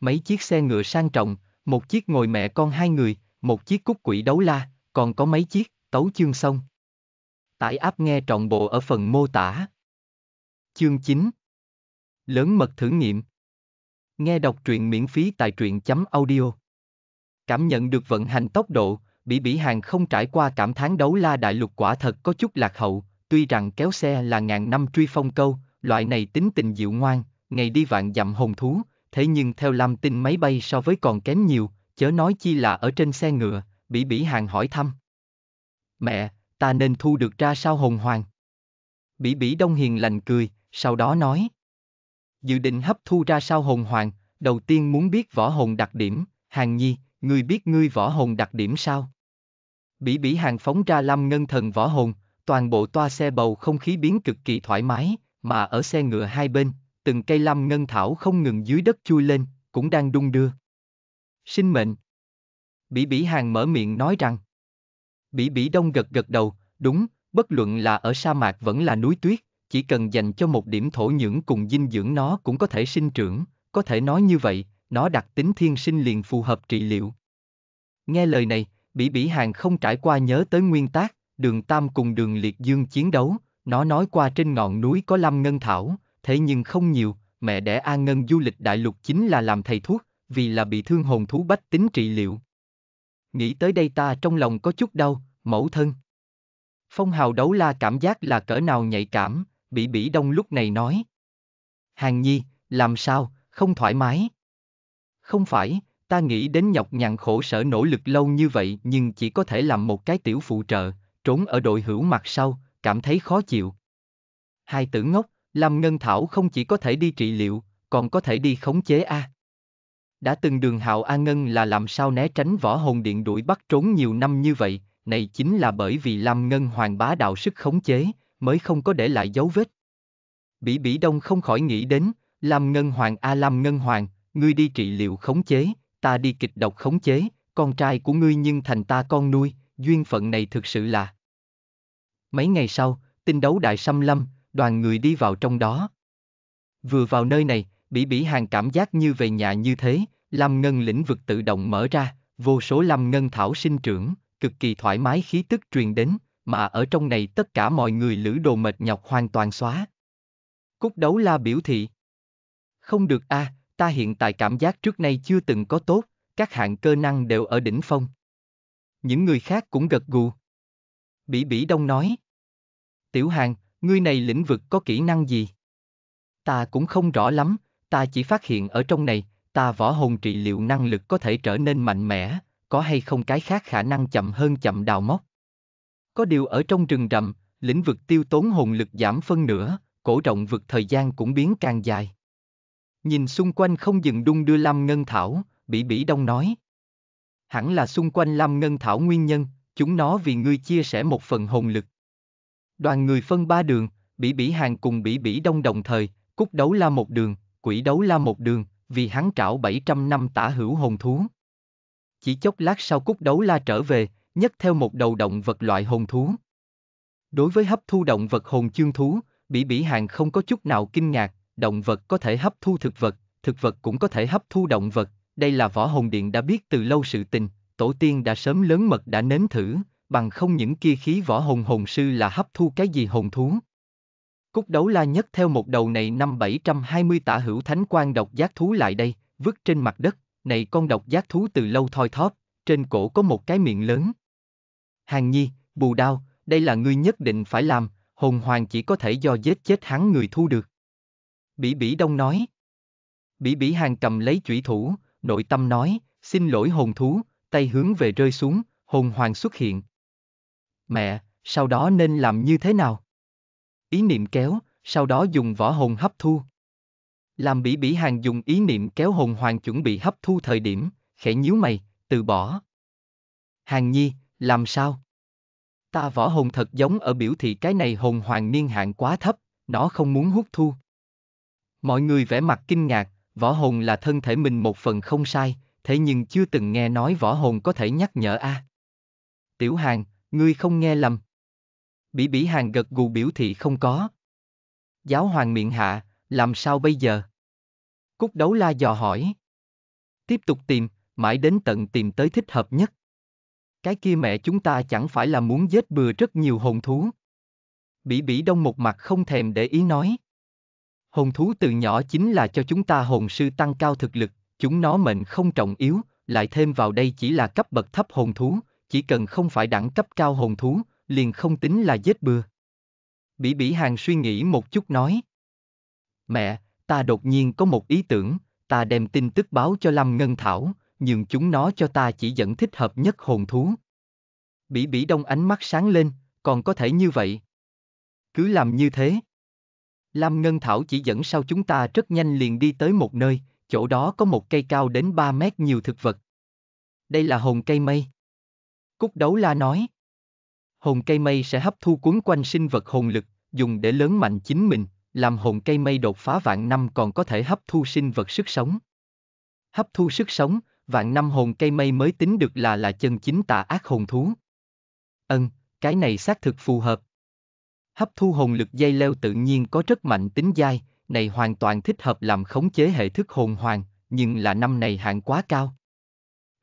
Mấy chiếc xe ngựa sang trọng, một chiếc ngồi mẹ con hai người, một chiếc cúc quỷ đấu la, còn có mấy chiếc, tấu chương xong. Tải app nghe trọn bộ ở phần mô tả. Chương 9 Lớn mật thử nghiệm Nghe đọc truyện miễn phí tại truyện.audio chấm Cảm nhận được vận hành tốc độ, bị Bỉ Hàng không trải qua cảm thán đấu la đại lục quả thật có chút lạc hậu, tuy rằng kéo xe là ngàn năm truy phong câu, loại này tính tình dịu ngoan, ngày đi vạn dặm hồng thú, thế nhưng theo Lam Tinh máy bay so với còn kém nhiều, chớ nói chi là ở trên xe ngựa, bị Bỉ Hàng hỏi thăm. Mẹ, ta nên thu được ra sao hồng hoàng. Bỉ bỉ đông hiền lành cười, sau đó nói. Dự định hấp thu ra sao hồng hoàng, đầu tiên muốn biết võ hồn đặc điểm, hàng nhi, ngươi biết ngươi võ hồn đặc điểm sao? Bỉ bỉ hàng phóng ra lâm ngân thần võ hồn, toàn bộ toa xe bầu không khí biến cực kỳ thoải mái, mà ở xe ngựa hai bên, từng cây lâm ngân thảo không ngừng dưới đất chui lên, cũng đang đung đưa. Sinh mệnh. Bỉ bỉ hàng mở miệng nói rằng. Bỉ Bỉ Đông gật gật đầu, đúng, bất luận là ở sa mạc vẫn là núi tuyết, chỉ cần dành cho một điểm thổ nhưỡng cùng dinh dưỡng nó cũng có thể sinh trưởng, có thể nói như vậy, nó đặc tính thiên sinh liền phù hợp trị liệu. Nghe lời này, Bỉ Bỉ Hàng không trải qua nhớ tới nguyên tác, đường Tam cùng đường Liệt Dương chiến đấu, nó nói qua trên ngọn núi có Lâm Ngân Thảo, thế nhưng không nhiều, mẹ đẻ a Ngân du lịch đại lục chính là làm thầy thuốc, vì là bị thương hồn thú bách tính trị liệu. Nghĩ tới đây ta trong lòng có chút đau, mẫu thân. Phong hào đấu la cảm giác là cỡ nào nhạy cảm, bị bỉ đông lúc này nói. Hàng nhi, làm sao, không thoải mái. Không phải, ta nghĩ đến nhọc nhằn khổ sở nỗ lực lâu như vậy nhưng chỉ có thể làm một cái tiểu phụ trợ, trốn ở đội hữu mặt sau, cảm thấy khó chịu. Hai tử ngốc, làm ngân thảo không chỉ có thể đi trị liệu, còn có thể đi khống chế A. À đã từng đường hạo A Ngân là làm sao né tránh võ hồn điện đuổi bắt trốn nhiều năm như vậy, này chính là bởi vì Lam Ngân hoàng bá đạo sức khống chế, mới không có để lại dấu vết. Bỉ Bỉ Đông không khỏi nghĩ đến, Lam Ngân hoàng A Lam Ngân hoàng, ngươi đi trị liệu khống chế, ta đi kịch độc khống chế, con trai của ngươi nhưng thành ta con nuôi, duyên phận này thực sự là. Mấy ngày sau, tinh đấu đại xâm lâm, đoàn người đi vào trong đó. Vừa vào nơi này, Bỉ Bỉ Hàng cảm giác như về nhà như thế, lâm Ngân lĩnh vực tự động mở ra, vô số lâm Ngân thảo sinh trưởng, cực kỳ thoải mái khí tức truyền đến, mà ở trong này tất cả mọi người lữ đồ mệt nhọc hoàn toàn xóa. Cúc đấu la biểu thị. Không được a, à, ta hiện tại cảm giác trước nay chưa từng có tốt, các hạng cơ năng đều ở đỉnh phong. Những người khác cũng gật gù. Bỉ Bỉ Đông nói. Tiểu Hàng, ngươi này lĩnh vực có kỹ năng gì? Ta cũng không rõ lắm, ta chỉ phát hiện ở trong này, ta võ hồn trị liệu năng lực có thể trở nên mạnh mẽ, có hay không cái khác khả năng chậm hơn chậm đào móc. Có điều ở trong rừng rậm, lĩnh vực tiêu tốn hồn lực giảm phân nửa, cổ rộng vực thời gian cũng biến càng dài. Nhìn xung quanh không dừng đung đưa Lam Ngân Thảo, Bỉ Bỉ Đông nói. Hẳn là xung quanh Lam Ngân Thảo nguyên nhân, chúng nó vì ngươi chia sẻ một phần hồn lực. Đoàn người phân ba đường, Bỉ Bỉ Hàng cùng Bỉ Bỉ Đông đồng thời, cúc đấu la một đường, quỷ đấu la một đường, vì hắn trảo 700 năm tả hữu hồn thú. Chỉ chốc lát sau cúc đấu la trở về, nhấc theo một đầu động vật loại hồn thú. Đối với hấp thu động vật hồn chương thú, Bỉ Bỉ Hàng không có chút nào kinh ngạc, động vật có thể hấp thu thực vật, thực vật cũng có thể hấp thu động vật, đây là võ hồn điện đã biết từ lâu sự tình, tổ tiên đã sớm lớn mật đã nếm thử, bằng không những kia khí võ hồn hồn sư là hấp thu cái gì hồn thú. Cúc đấu la nhất theo một đầu này năm 720 tả hữu thánh quan độc giác thú lại đây, vứt trên mặt đất, này con độc giác thú từ lâu thoi thóp, trên cổ có một cái miệng lớn. Hàng nhi, bù đao, đây là ngươi nhất định phải làm, hồn hoàng chỉ có thể do giết chết hắn người thu được. Bỉ bỉ đông nói. Bỉ bỉ hàng cầm lấy chủy thủ, nội tâm nói, xin lỗi hồn thú, tay hướng về rơi xuống, hồn hoàng xuất hiện. Mẹ, sau đó nên làm như thế nào? ý niệm kéo, sau đó dùng võ hồn hấp thu. Làm bỉ bỉ hàng dùng ý niệm kéo hồn hoàng chuẩn bị hấp thu thời điểm, khẽ nhíu mày, từ bỏ. Hàng nhi, làm sao? Ta võ hồn thật giống ở biểu thị cái này hồn hoàng niên hạn quá thấp, nó không muốn hút thu. Mọi người vẻ mặt kinh ngạc, võ hồn là thân thể mình một phần không sai, thế nhưng chưa từng nghe nói võ hồn có thể nhắc nhở a. À. Tiểu hàng, ngươi không nghe lầm. Bỉ bỉ hàng gật gù biểu thị không có. Giáo hoàng miệng hạ, làm sao bây giờ? Cúc đấu la dò hỏi. Tiếp tục tìm, mãi đến tận tìm tới thích hợp nhất. Cái kia mẹ chúng ta chẳng phải là muốn giết bừa rất nhiều hồn thú. Bỉ bỉ đông một mặt không thèm để ý nói. Hồn thú từ nhỏ chính là cho chúng ta hồn sư tăng cao thực lực, chúng nó mệnh không trọng yếu, lại thêm vào đây chỉ là cấp bậc thấp hồn thú, chỉ cần không phải đẳng cấp cao hồn thú, liền không tính là giết bừa. Bỉ Bỉ Hàng suy nghĩ một chút nói. Mẹ, ta đột nhiên có một ý tưởng, ta đem tin tức báo cho Lâm Ngân Thảo, nhưng chúng nó cho ta chỉ dẫn thích hợp nhất hồn thú. Bỉ Bỉ Đông ánh mắt sáng lên, còn có thể như vậy. Cứ làm như thế. Lâm Ngân Thảo chỉ dẫn sau chúng ta rất nhanh liền đi tới một nơi, chỗ đó có một cây cao đến 3 mét nhiều thực vật. Đây là hồn cây mây. Cúc đấu la nói hồn cây mây sẽ hấp thu cuốn quanh sinh vật hồn lực, dùng để lớn mạnh chính mình, làm hồn cây mây đột phá vạn năm còn có thể hấp thu sinh vật sức sống. Hấp thu sức sống, vạn năm hồn cây mây mới tính được là là chân chính tà ác hồn thú. Ân, cái này xác thực phù hợp. Hấp thu hồn lực dây leo tự nhiên có rất mạnh tính dai, này hoàn toàn thích hợp làm khống chế hệ thức hồn hoàng, nhưng là năm này hạng quá cao.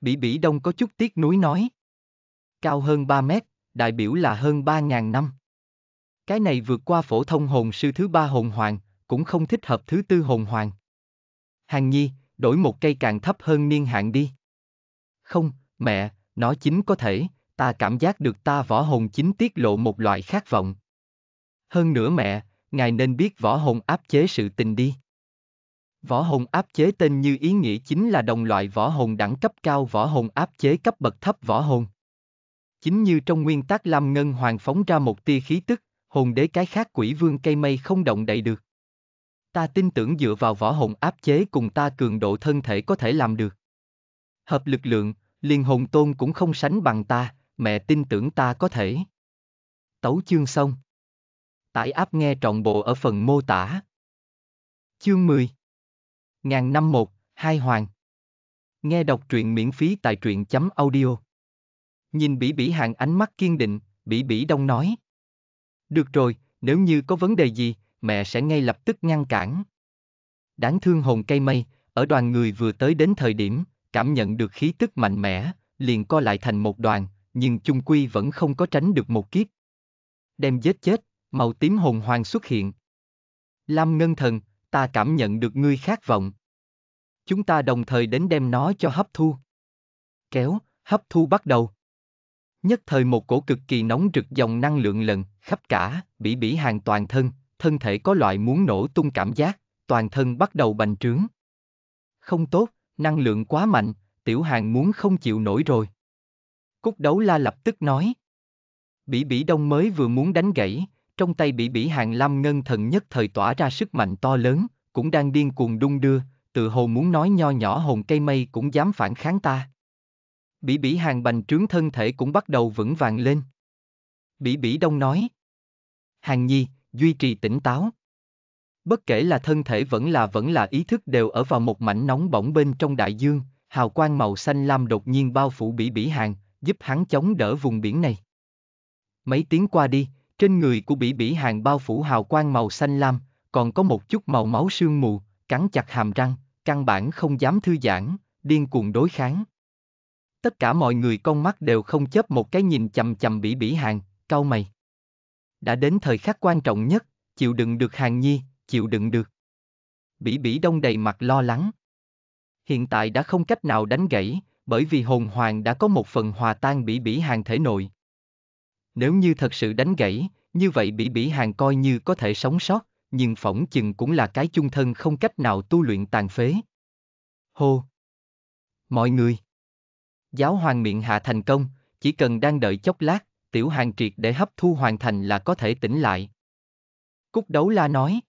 Bỉ Bỉ Đông có chút tiếc nuối nói. Cao hơn 3 mét, đại biểu là hơn 3.000 năm. Cái này vượt qua phổ thông hồn sư thứ ba hồn hoàng, cũng không thích hợp thứ tư hồn hoàng. Hàng nhi, đổi một cây càng thấp hơn niên hạn đi. Không, mẹ, nó chính có thể, ta cảm giác được ta võ hồn chính tiết lộ một loại khát vọng. Hơn nữa mẹ, ngài nên biết võ hồn áp chế sự tình đi. Võ hồn áp chế tên như ý nghĩa chính là đồng loại võ hồn đẳng cấp cao võ hồn áp chế cấp bậc thấp võ hồn. Chính như trong nguyên tắc Lam Ngân Hoàng phóng ra một tia khí tức, hồn đế cái khác quỷ vương cây mây không động đậy được. Ta tin tưởng dựa vào võ hồn áp chế cùng ta cường độ thân thể có thể làm được. Hợp lực lượng, liền hồn tôn cũng không sánh bằng ta, mẹ tin tưởng ta có thể. Tấu chương xong. Tải áp nghe trọn bộ ở phần mô tả. Chương 10 Ngàn năm một, hai hoàng. Nghe đọc truyện miễn phí tại truyện chấm audio. Nhìn Bỉ Bỉ Hàng ánh mắt kiên định, Bỉ Bỉ Đông nói. Được rồi, nếu như có vấn đề gì, mẹ sẽ ngay lập tức ngăn cản. Đáng thương hồn cây mây, ở đoàn người vừa tới đến thời điểm, cảm nhận được khí tức mạnh mẽ, liền co lại thành một đoàn, nhưng chung quy vẫn không có tránh được một kiếp. Đem giết chết, màu tím hồn hoàng xuất hiện. Lam Ngân Thần, ta cảm nhận được ngươi khát vọng. Chúng ta đồng thời đến đem nó cho hấp thu. Kéo, hấp thu bắt đầu. Nhất thời một cổ cực kỳ nóng rực dòng năng lượng lần, khắp cả, bỉ bỉ hàng toàn thân, thân thể có loại muốn nổ tung cảm giác, toàn thân bắt đầu bành trướng. Không tốt, năng lượng quá mạnh, tiểu hàng muốn không chịu nổi rồi. Cúc đấu la lập tức nói. Bỉ bỉ đông mới vừa muốn đánh gãy, trong tay bỉ bỉ hàng lam ngân thần nhất thời tỏa ra sức mạnh to lớn, cũng đang điên cuồng đung đưa, tự hồ muốn nói nho nhỏ hồn cây mây cũng dám phản kháng ta. Bỉ bỉ hàng bành trướng thân thể cũng bắt đầu vững vàng lên. Bỉ bỉ đông nói. Hàng nhi, duy trì tỉnh táo. Bất kể là thân thể vẫn là vẫn là ý thức đều ở vào một mảnh nóng bỏng bên trong đại dương, hào quang màu xanh lam đột nhiên bao phủ bỉ bỉ hàng, giúp hắn chống đỡ vùng biển này. Mấy tiếng qua đi, trên người của bỉ bỉ hàng bao phủ hào quang màu xanh lam, còn có một chút màu máu sương mù, cắn chặt hàm răng, căn bản không dám thư giãn, điên cuồng đối kháng tất cả mọi người con mắt đều không chớp một cái nhìn chầm chầm bỉ bỉ hàng, cau mày. Đã đến thời khắc quan trọng nhất, chịu đựng được hàng nhi, chịu đựng được. Bỉ bỉ đông đầy mặt lo lắng. Hiện tại đã không cách nào đánh gãy, bởi vì hồn hoàng đã có một phần hòa tan bỉ bỉ hàng thể nội. Nếu như thật sự đánh gãy, như vậy bỉ bỉ hàng coi như có thể sống sót, nhưng phỏng chừng cũng là cái chung thân không cách nào tu luyện tàn phế. Hô! Mọi người! Giáo hoàng miệng hạ thành công, chỉ cần đang đợi chốc lát, tiểu hàng triệt để hấp thu hoàn thành là có thể tỉnh lại. Cúc đấu la nói.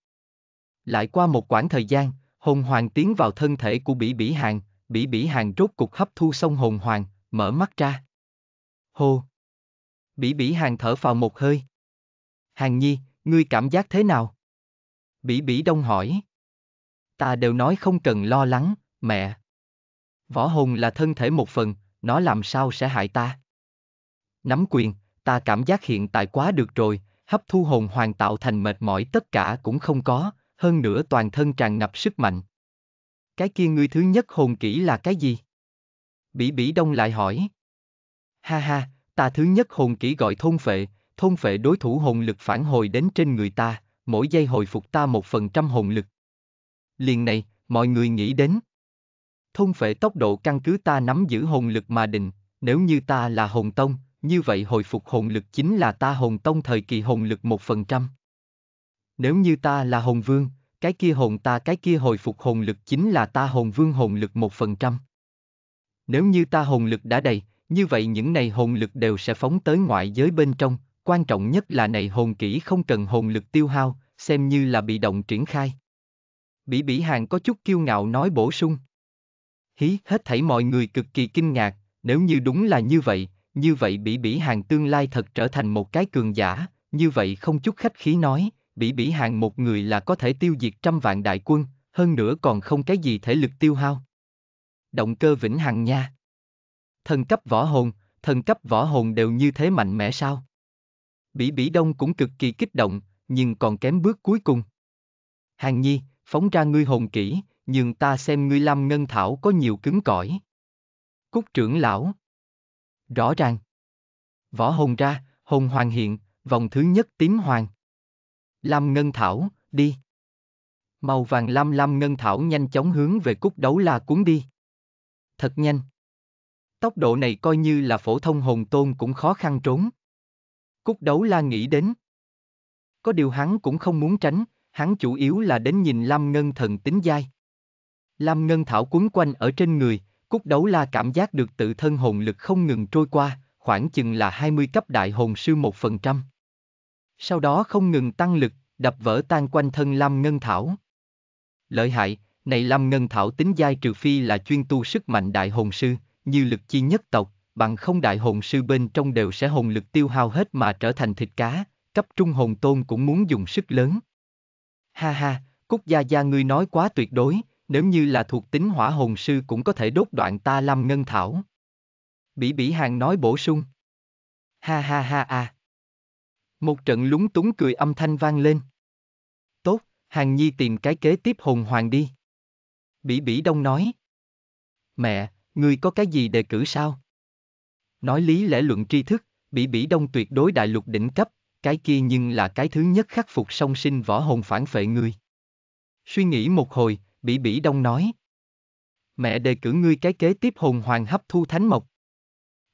Lại qua một quãng thời gian, hồn hoàng tiến vào thân thể của bỉ bỉ hàng, bỉ bỉ hàng rốt cục hấp thu xong hồn hoàng, mở mắt ra. Hô! Bỉ bỉ hàng thở vào một hơi. Hàng nhi, ngươi cảm giác thế nào? Bỉ bỉ đông hỏi. Ta đều nói không cần lo lắng, mẹ. Võ hồn là thân thể một phần, nó làm sao sẽ hại ta? Nắm quyền, ta cảm giác hiện tại quá được rồi, hấp thu hồn hoàn tạo thành mệt mỏi tất cả cũng không có, hơn nữa toàn thân tràn ngập sức mạnh. Cái kia ngươi thứ nhất hồn kỹ là cái gì? Bỉ Bỉ Đông lại hỏi. Ha ha, ta thứ nhất hồn kỹ gọi thôn phệ, thôn phệ đối thủ hồn lực phản hồi đến trên người ta, mỗi giây hồi phục ta một phần trăm hồn lực. Liền này, mọi người nghĩ đến thông phệ tốc độ căn cứ ta nắm giữ hồn lực mà định, nếu như ta là hồn tông, như vậy hồi phục hồn lực chính là ta hồn tông thời kỳ hồn lực 1%. Nếu như ta là hồn vương, cái kia hồn ta cái kia hồi phục hồn lực chính là ta hồn vương hồn lực 1%. Nếu như ta hồn lực đã đầy, như vậy những này hồn lực đều sẽ phóng tới ngoại giới bên trong, quan trọng nhất là này hồn kỹ không cần hồn lực tiêu hao, xem như là bị động triển khai. Bỉ Bỉ Hàng có chút kiêu ngạo nói bổ sung. Hí, hết thảy mọi người cực kỳ kinh ngạc, nếu như đúng là như vậy, như vậy Bỉ Bỉ Hàng tương lai thật trở thành một cái cường giả, như vậy không chút khách khí nói, Bỉ Bỉ Hàng một người là có thể tiêu diệt trăm vạn đại quân, hơn nữa còn không cái gì thể lực tiêu hao. Động cơ vĩnh hằng nha. Thần cấp võ hồn, thần cấp võ hồn đều như thế mạnh mẽ sao? Bỉ Bỉ Đông cũng cực kỳ kích động, nhưng còn kém bước cuối cùng. Hàng Nhi, phóng ra ngươi hồn kỹ, nhưng ta xem ngươi Lâm Ngân Thảo có nhiều cứng cỏi. Cúc trưởng lão. Rõ ràng. Võ hồn ra, hồn hoàng hiện, vòng thứ nhất tím hoàng. Lâm Ngân Thảo, đi. Màu vàng lam lam ngân thảo nhanh chóng hướng về cúc đấu la cuốn đi. Thật nhanh. Tốc độ này coi như là phổ thông hồn tôn cũng khó khăn trốn. Cúc đấu la nghĩ đến. Có điều hắn cũng không muốn tránh, hắn chủ yếu là đến nhìn lam ngân thần tính dai. Lam Ngân Thảo quấn quanh ở trên người, Cúc Đấu La cảm giác được tự thân hồn lực không ngừng trôi qua, khoảng chừng là 20 cấp đại hồn sư 1%. Sau đó không ngừng tăng lực, đập vỡ tan quanh thân Lam Ngân Thảo. Lợi hại, này Lam Ngân Thảo tính giai trừ phi là chuyên tu sức mạnh đại hồn sư, như lực chi nhất tộc, bằng không đại hồn sư bên trong đều sẽ hồn lực tiêu hao hết mà trở thành thịt cá, cấp trung hồn tôn cũng muốn dùng sức lớn. Ha ha, Cúc Gia Gia ngươi nói quá tuyệt đối, nếu như là thuộc tính hỏa hồn sư cũng có thể đốt đoạn ta lâm ngân thảo. Bỉ bỉ hàng nói bổ sung. Ha ha ha à. Một trận lúng túng cười âm thanh vang lên. Tốt, hàng nhi tìm cái kế tiếp hồn hoàng đi. Bỉ bỉ đông nói. Mẹ, ngươi có cái gì đề cử sao? Nói lý lẽ luận tri thức, bỉ bỉ đông tuyệt đối đại lục đỉnh cấp, cái kia nhưng là cái thứ nhất khắc phục song sinh võ hồn phản phệ người. Suy nghĩ một hồi, Bỉ Bỉ Đông nói. Mẹ đề cử ngươi cái kế tiếp hồn hoàng hấp thu thánh mộc.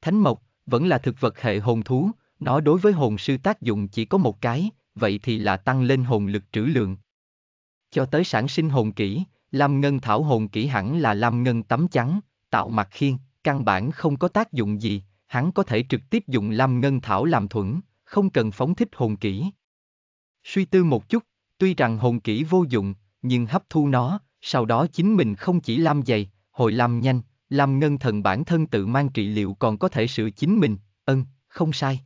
Thánh mộc, vẫn là thực vật hệ hồn thú, nó đối với hồn sư tác dụng chỉ có một cái, vậy thì là tăng lên hồn lực trữ lượng. Cho tới sản sinh hồn kỹ, Lam Ngân thảo hồn kỹ hẳn là Lam Ngân tấm trắng, tạo mặt khiên, căn bản không có tác dụng gì, hắn có thể trực tiếp dùng Lam Ngân thảo làm thuẫn, không cần phóng thích hồn kỹ. Suy tư một chút, tuy rằng hồn kỹ vô dụng, nhưng hấp thu nó, sau đó chính mình không chỉ làm dày, hồi làm nhanh, làm ngân thần bản thân tự mang trị liệu còn có thể sửa chính mình, ân, không sai.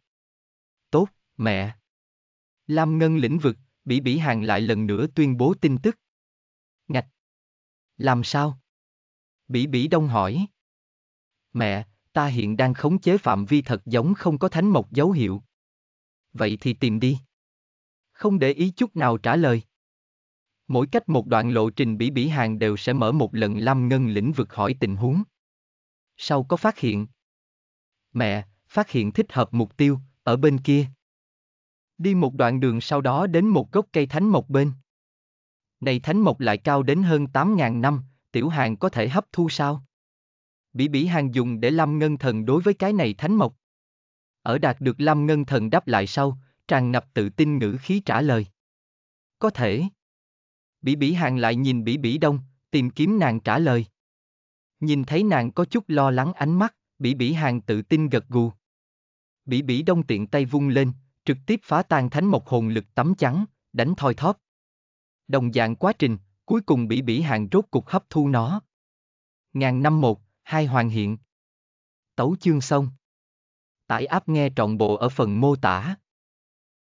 Tốt, mẹ. Lam ngân lĩnh vực, Bỉ Bỉ Hàng lại lần nữa tuyên bố tin tức. Ngạch. Làm sao? Bỉ Bỉ Đông hỏi. Mẹ, ta hiện đang khống chế phạm vi thật giống không có thánh mộc dấu hiệu. Vậy thì tìm đi. Không để ý chút nào trả lời. Mỗi cách một đoạn lộ trình Bỉ Bỉ Hàng đều sẽ mở một lần lâm Ngân lĩnh vực hỏi tình huống. Sau có phát hiện. Mẹ, phát hiện thích hợp mục tiêu, ở bên kia. Đi một đoạn đường sau đó đến một gốc cây thánh mộc bên. Này thánh mộc lại cao đến hơn 8.000 năm, tiểu hàng có thể hấp thu sao? Bỉ Bỉ Hàng dùng để lâm Ngân Thần đối với cái này thánh mộc. Ở đạt được lâm Ngân Thần đáp lại sau, tràn ngập tự tin ngữ khí trả lời. Có thể. Bỉ Bỉ Hàng lại nhìn Bỉ Bỉ Đông, tìm kiếm nàng trả lời. Nhìn thấy nàng có chút lo lắng ánh mắt, Bỉ Bỉ Hàng tự tin gật gù. Bỉ Bỉ Đông tiện tay vung lên, trực tiếp phá tan thánh một hồn lực tắm trắng, đánh thoi thóp. Đồng dạng quá trình, cuối cùng Bỉ Bỉ Hàng rốt cục hấp thu nó. Ngàn năm một, hai hoàng hiện. Tấu chương xong. Tải áp nghe trọn bộ ở phần mô tả.